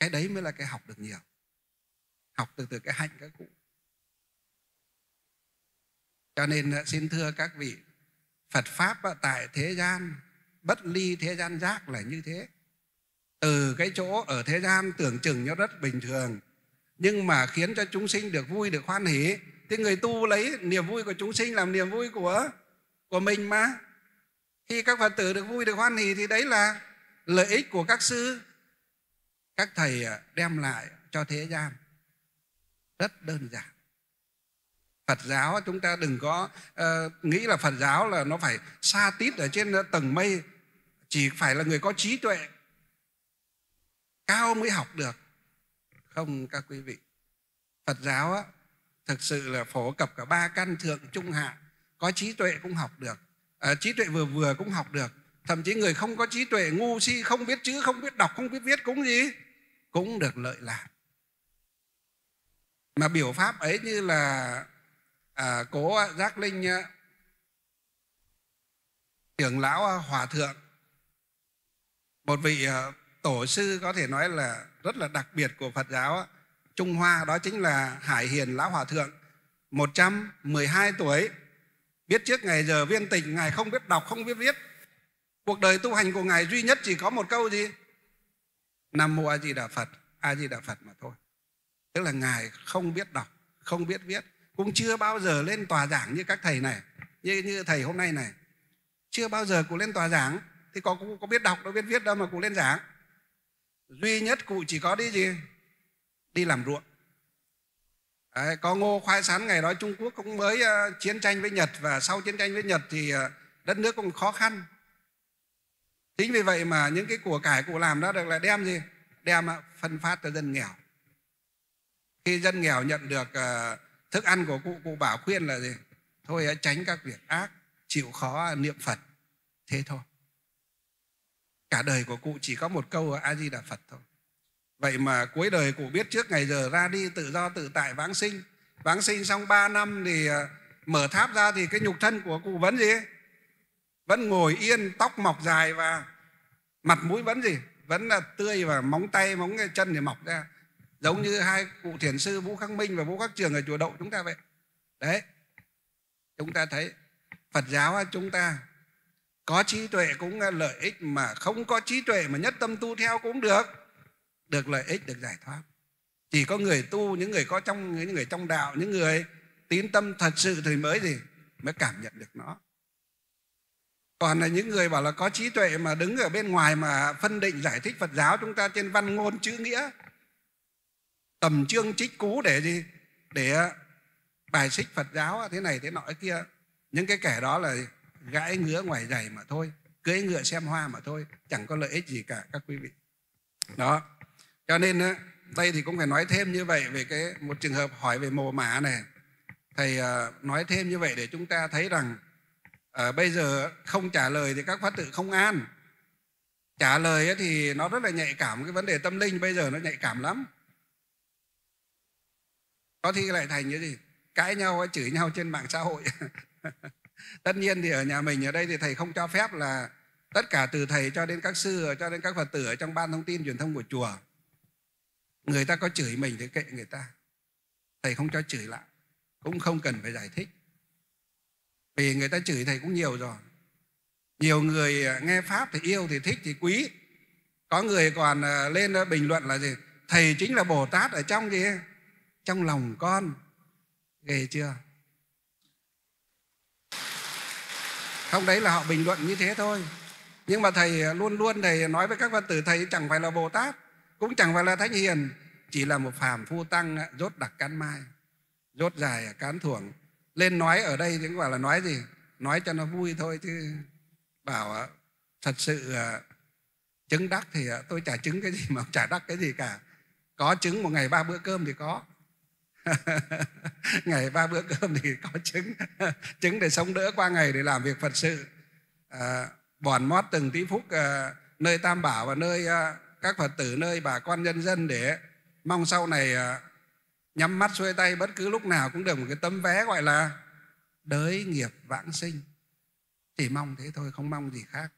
cái đấy mới là cái học được nhiều học từ từ cái hạnh các cụ cho nên à, xin thưa các vị phật pháp à, tại thế gian bất ly thế gian giác là như thế từ cái chỗ ở thế gian tưởng chừng nó rất bình thường nhưng mà khiến cho chúng sinh được vui được hoan hỉ thì người tu lấy niềm vui của chúng sinh làm niềm vui của của mình mà khi các phật tử được vui được hoan hỉ thì đấy là lợi ích của các sư các thầy à, đem lại cho thế gian rất đơn giản Phật giáo chúng ta đừng có uh, nghĩ là Phật giáo là nó phải xa tít ở trên ờ, tầng mây chỉ phải là người có trí tuệ cao mới học được không các quý vị Phật giáo á, thực sự là phổ cập cả ba căn thượng trung hạ có trí tuệ cũng học được à, trí tuệ vừa vừa cũng học được thậm chí người không có trí tuệ ngu si không biết chữ không biết đọc không biết viết cũng gì cũng được lợi lạc mà biểu pháp ấy như là à, cố giác linh trưởng lão hòa thượng một vị à, tổ sư có thể nói là rất là đặc biệt của Phật giáo Trung Hoa đó chính là Hải Hiền Lão Hòa Thượng 112 tuổi biết trước ngày giờ viên tịch ngài không biết đọc không biết viết cuộc đời tu hành của ngài duy nhất chỉ có một câu gì nam mô a di đà phật a di đà phật mà thôi tức là ngài không biết đọc không biết viết cũng chưa bao giờ lên tòa giảng như các thầy này như như thầy hôm nay này chưa bao giờ cụ lên tòa giảng thì có cũng có biết đọc đâu biết viết đâu mà cụ lên giảng duy nhất cụ chỉ có đi gì đi làm ruộng Đấy, có ngô khoai sắn ngày đó Trung Quốc cũng mới uh, chiến tranh với Nhật và sau chiến tranh với Nhật thì uh, đất nước cũng khó khăn chính vì vậy mà những cái của cải cụ làm đó được là đem gì đem à, phân phát cho dân nghèo khi dân nghèo nhận được à, thức ăn của cụ cụ bảo khuyên là gì thôi à, tránh các việc ác chịu khó niệm phật thế thôi cả đời của cụ chỉ có một câu a di đà phật thôi vậy mà cuối đời cụ biết trước ngày giờ ra đi tự do tự tại vãng sinh vãng sinh xong 3 năm thì mở tháp ra thì cái nhục thân của cụ vẫn gì vẫn ngồi yên tóc mọc dài và mặt mũi vẫn gì vẫn là tươi và móng tay móng chân thì mọc ra giống như hai cụ thiền sư vũ khắc minh và vũ khắc trường ở chùa đậu chúng ta vậy đấy chúng ta thấy phật giáo chúng ta có trí tuệ cũng lợi ích mà không có trí tuệ mà nhất tâm tu theo cũng được được lợi ích được giải thoát chỉ có người tu những người có trong những người trong đạo những người tín tâm thật sự thì mới gì mới cảm nhận được nó còn là những người bảo là có trí tuệ mà đứng ở bên ngoài mà phân định giải thích Phật giáo chúng ta trên văn ngôn chữ nghĩa tầm chương trích cú để gì để à, bài xích Phật giáo thế này thế nọ kia những cái kẻ đó là gãi ngứa ngoài giày mà thôi cưỡi ngựa xem hoa mà thôi chẳng có lợi ích gì cả các quý vị đó cho nên đây thì cũng phải nói thêm như vậy về cái một trường hợp hỏi về mồ mả này thầy à, nói thêm như vậy để chúng ta thấy rằng à, bây giờ không trả lời thì các phát tử không an trả lời thì nó rất là nhạy cảm cái vấn đề tâm linh bây giờ nó nhạy cảm lắm có khi lại thành cái gì cãi nhau chửi nhau trên mạng xã hội tất nhiên thì ở nhà mình ở đây thì thầy không cho phép là tất cả từ thầy cho đến các sư cho đến các phật tử ở trong ban thông tin truyền thông của chùa người ta có chửi mình thì kệ người ta thầy không cho chửi lại cũng không cần phải giải thích vì người ta chửi thầy cũng nhiều rồi. Nhiều người à, nghe Pháp thì yêu thì thích thì quý. Có người còn à, lên à, bình luận là gì? Thầy chính là Bồ Tát ở trong gì? Trong lòng con. Ghê chưa? Không đấy là họ bình luận như thế thôi. Nhưng mà thầy luôn luôn thầy nói với các văn tử thầy chẳng phải là Bồ Tát, cũng chẳng phải là Thánh Hiền, chỉ là một phàm phu tăng rốt đặc cán mai, rốt dài cán thuồng lên nói ở đây thì cũng bảo là nói gì nói cho nó vui thôi chứ bảo ờ, thật sự chứng ờ, đắc thì ờ, tôi chả chứng cái gì mà chả đắc cái gì cả có chứng một ngày ba bữa cơm thì có ngày ba bữa cơm thì có chứng chứng để sống đỡ qua ngày để làm việc phật sự à, bòn mót từng tí phút à, nơi tam bảo và nơi à, các phật tử nơi bà con nhân dân để mong sau này à, nhắm mắt xuôi tay bất cứ lúc nào cũng được một cái tấm vé gọi là đới nghiệp vãng sinh chỉ mong thế thôi không mong gì khác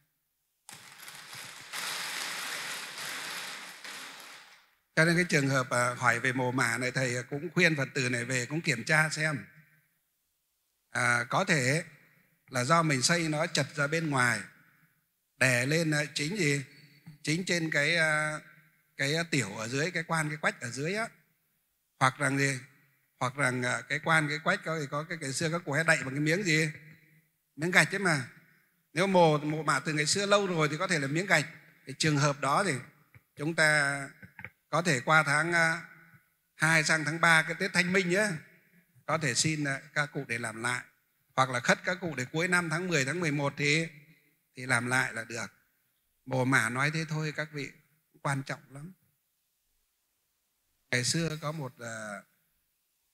cho nên cái trường hợp à, hỏi về mồ mả này thầy cũng khuyên phật tử này về cũng kiểm tra xem à, có thể là do mình xây nó chật ra bên ngoài đè lên à, chính gì chính trên cái à, cái tiểu ở dưới cái quan cái quách ở dưới á hoặc rằng gì hoặc rằng à, cái quan cái quách có thì có cái, ngày xưa các cụ hay đậy bằng cái miếng gì miếng gạch chứ mà nếu mồ mộ mạ từ ngày xưa lâu rồi thì có thể là miếng gạch thì trường hợp đó thì chúng ta có thể qua tháng 2 à, sang tháng 3 cái Tết Thanh Minh nhé có thể xin à, các cụ để làm lại hoặc là khất các cụ để cuối năm tháng 10 tháng 11 thì thì làm lại là được mồ mả nói thế thôi các vị quan trọng lắm ngày xưa có một uh,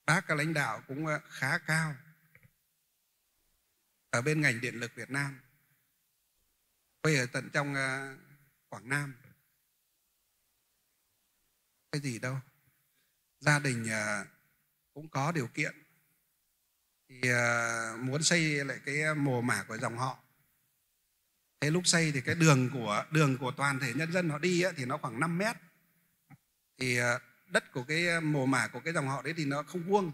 bác lãnh đạo cũng à, khá cao ở bên ngành điện lực Việt Nam quê ở tận trong à, Quảng Nam cái gì đâu gia đình uh, cũng có điều kiện thì muốn xây lại cái mồ mả của dòng họ thế lúc xây thì cái đường của đường của toàn thể nhân dân họ đi thì nó khoảng 5 mét thì đất của cái ờ, mồ mả của cái dòng họ đấy thì nó không vuông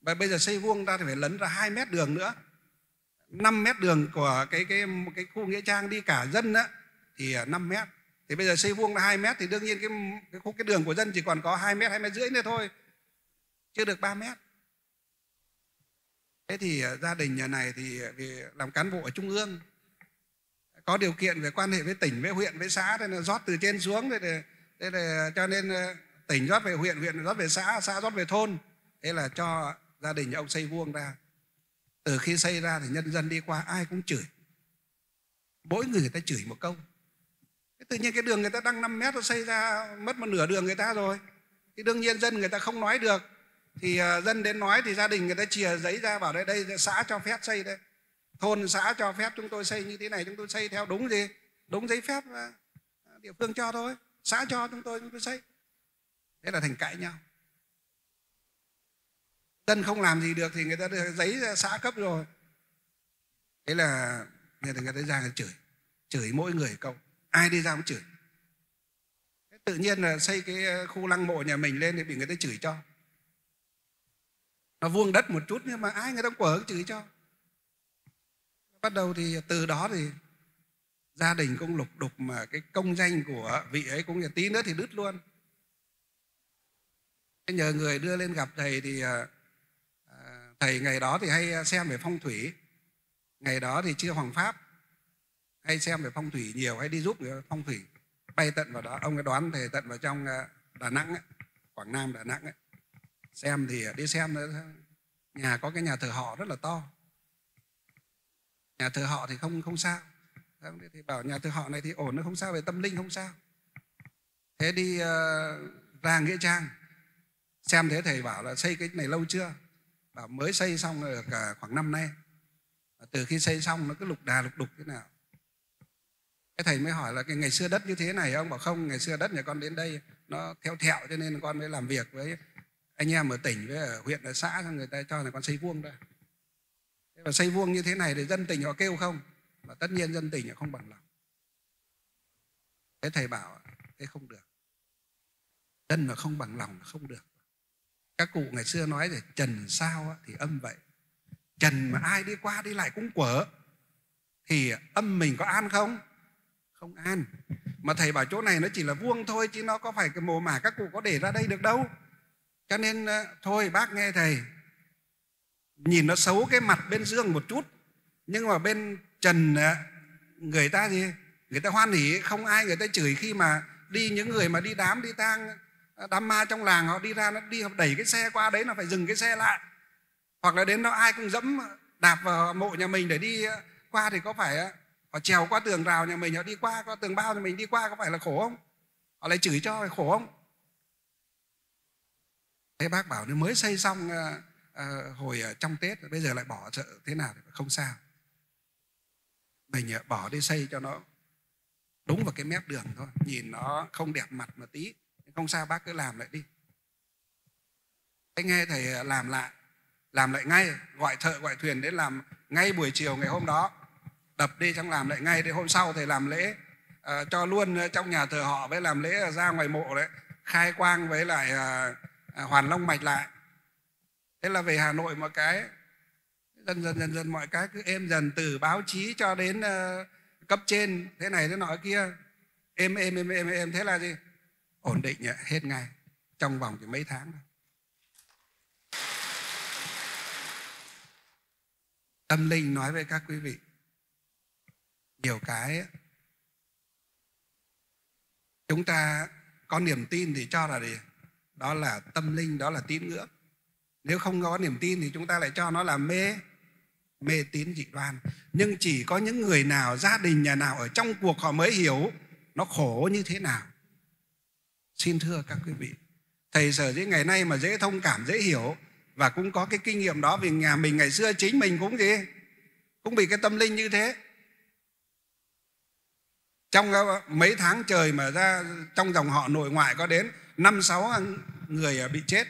và bây giờ xây vuông ra thì phải lấn ra 2 mét đường nữa 5 mét đường của cái cái cái khu nghĩa trang đi cả dân á thì 5 ờ, mét thì bây giờ xây vuông là 2 mét thì đương nhiên cái cái khu cái đường của dân chỉ còn có 2 mét 2 mét rưỡi nữa thôi chưa được 3 mét thế thì ờ, gia đình nhà này thì vì làm cán bộ ở trung ương có điều kiện về quan hệ với tỉnh với huyện với xã nên là rót từ trên xuống thế là, thế là cho nên tỉnh rót về huyện huyện rót về xã xã rót về thôn thế là cho gia đình ông xây vuông ra từ khi xây ra thì nhân dân đi qua ai cũng chửi mỗi người người ta chửi một câu tự nhiên cái đường người ta đang 5 mét nó xây ra mất một nửa đường người ta rồi thì đương nhiên dân người ta không nói được thì à, dân đến nói thì gia đình người ta chìa giấy ra bảo đây đây xã cho phép xây đây thôn xã cho phép chúng tôi xây như thế này chúng tôi xây theo đúng gì đúng giấy phép địa phương cho thôi xã cho chúng tôi chúng tôi xây thế là thành cãi nhau dân không làm gì được thì người ta được giấy ra xã cấp rồi thế là người ta, người ta ra người chửi chửi mỗi người câu ai đi ra cũng chửi thế tự nhiên là xây cái ờ, khu lăng mộ nhà mình lên thì bị người ta chửi cho nó vuông đất một chút nhưng mà ai người ta quở chửi cho bắt đầu thì từ đó thì gia đình cũng lục đục mà cái công danh của vị ấy cũng tí nữa thì đứt luôn nhờ người đưa lên gặp thầy thì ờ, ờ, thầy ngày đó thì hay ờ, xem về phong thủy ngày đó thì chưa hoàng pháp hay xem về phong thủy nhiều hay đi giúp người phong thủy bay tận vào đó ông ấy đoán thầy tận vào trong đà nẵng ấy, quảng nam đà nẵng ấy. xem thì đi xem nhà có cái nhà thờ họ rất là to nhà thờ họ thì không không sao thì bảo nhà thờ họ này thì ổn nó không sao về tâm linh không sao thế đi uh, ra nghĩa trang xem thế thầy bảo là xây cái này lâu chưa bảo mới xây xong được khoảng năm nay từ khi xây xong nó cứ lục đà lục đục thế nào cái thầy mới hỏi là cái ngày xưa đất như thế này ông bảo không ngày xưa đất nhà con đến đây nó theo thẹo cho nên con mới làm việc với anh em ở tỉnh với ở huyện ở xã người ta cho là con xây vuông ra và xây vuông như thế này thì dân tỉnh họ kêu không và tất nhiên dân tỉnh họ không bằng lòng thế thầy bảo thế không được dân mà không bằng lòng không được các cụ ngày xưa nói để trần sao thì âm vậy trần mà ai đi qua đi lại cũng quở thì âm mình có an không không an mà thầy bảo chỗ này nó chỉ là vuông thôi chứ nó có phải cái mồ mả các cụ có để ra đây được đâu cho nên ờ, thôi bác nghe thầy nhìn nó xấu cái mặt bên dương một chút nhưng mà bên trần ờ, người ta gì người ta hoan hỉ không ai người ta chửi khi mà đi những người mà đi đám đi tang Ờ, đám ma trong làng họ đi ra nó đi họ đẩy cái xe qua đấy là phải dừng cái xe lại hoặc là đến đó ai cũng dẫm ờ, đạp vào mộ nhà mình để đi ờ, qua thì có phải họ trèo qua tường rào nhà mình họ đi qua qua tường bao nhà mình đi qua có phải là khổ không họ lại chửi cho phải khổ không thế bác bảo nếu mới xây xong hồi trong tết bây giờ lại bỏ sợ thế nào thì không sao mình bỏ đi xây cho nó đúng vào cái mép đường thôi nhìn nó không đẹp mặt mà tí không sao bác cứ làm lại đi anh nghe thầy à, làm lại làm lại ngay gọi thợ gọi thuyền đến làm ngay buổi chiều ngày hôm đó đập đi trong làm lại ngay đến hôm sau thầy làm lễ à, cho luôn trong nhà thờ họ với làm lễ ra ngoài mộ đấy khai quang với lại à, à hoàn long mạch lại thế là về hà nội một cái dần dần dần dần mọi cái cứ êm dần từ báo chí cho đến uh, cấp trên thế này thế nọ kia êm êm êm êm êm thế là gì ổn định hết ngay trong vòng chỉ mấy tháng thôi. Tâm linh nói với các quý vị nhiều cái chúng ta có niềm tin thì cho là gì? Đó là tâm linh, đó là tín ngưỡng. Nếu không có niềm tin thì chúng ta lại cho nó là mê mê tín dị đoan. Nhưng chỉ có những người nào, gia đình nhà nào ở trong cuộc họ mới hiểu nó khổ như thế nào Xin thưa các quý vị, thầy sở dĩ ngày nay mà dễ thông cảm, dễ hiểu và cũng có cái kinh nghiệm đó vì nhà mình ngày xưa chính mình cũng gì? Cũng bị cái tâm linh như thế. Trong mấy tháng trời mà ra trong dòng họ nội ngoại có đến năm sáu người bị chết.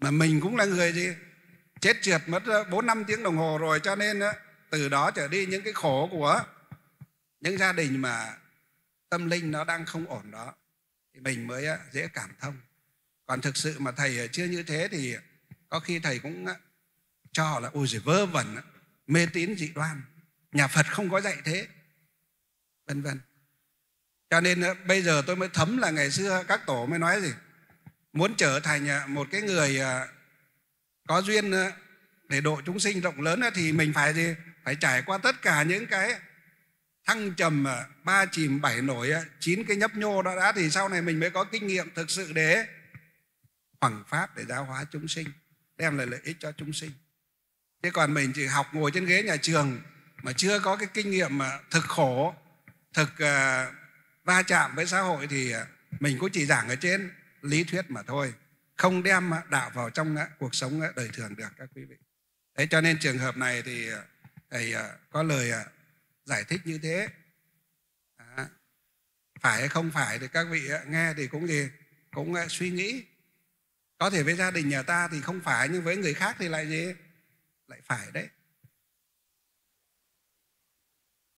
Mà mình cũng là người gì? Chết trượt mất 4 ờ, năm tiếng đồng hồ rồi cho nên ờ, từ đó trở đi những cái khổ của những gia đình mà tâm linh nó đang không ổn đó thì mình mới dễ cảm thông còn thực sự mà thầy ờ, chưa như thế thì có khi thầy cũng cho họ là ôi giời vơ vẩn mê tín dị đoan nhà phật không có dạy thế vân vân cho nên bây giờ tôi mới thấm là ngày xưa các tổ mới nói gì muốn trở thành ờ, một cái người ờ, có duyên để độ chúng sinh rộng lớn thì mình phải gì phải trải qua tất cả những cái thăng trầm à, ba chìm bảy nổi à, chín cái nhấp nhô đó đã thì sau này mình mới có kinh nghiệm thực sự để bằng pháp để giáo hóa chúng sinh đem lại lợi ích cho chúng sinh thế còn mình chỉ học ngồi trên ghế nhà trường mà chưa có cái kinh nghiệm à, thực khổ thực uh, va chạm với xã hội thì mình cũng chỉ giảng ở trên lý thuyết mà thôi không đem đạo vào trong cuộc sống đời thường được các quý vị đấy cho nên trường hợp này thì thầy có lời giải thích như thế à, phải hay không phải thì các vị ờ, nghe thì cũng gì cũng ờ, suy nghĩ có thể với gia đình nhà ta thì không phải nhưng với người khác thì lại gì lại phải đấy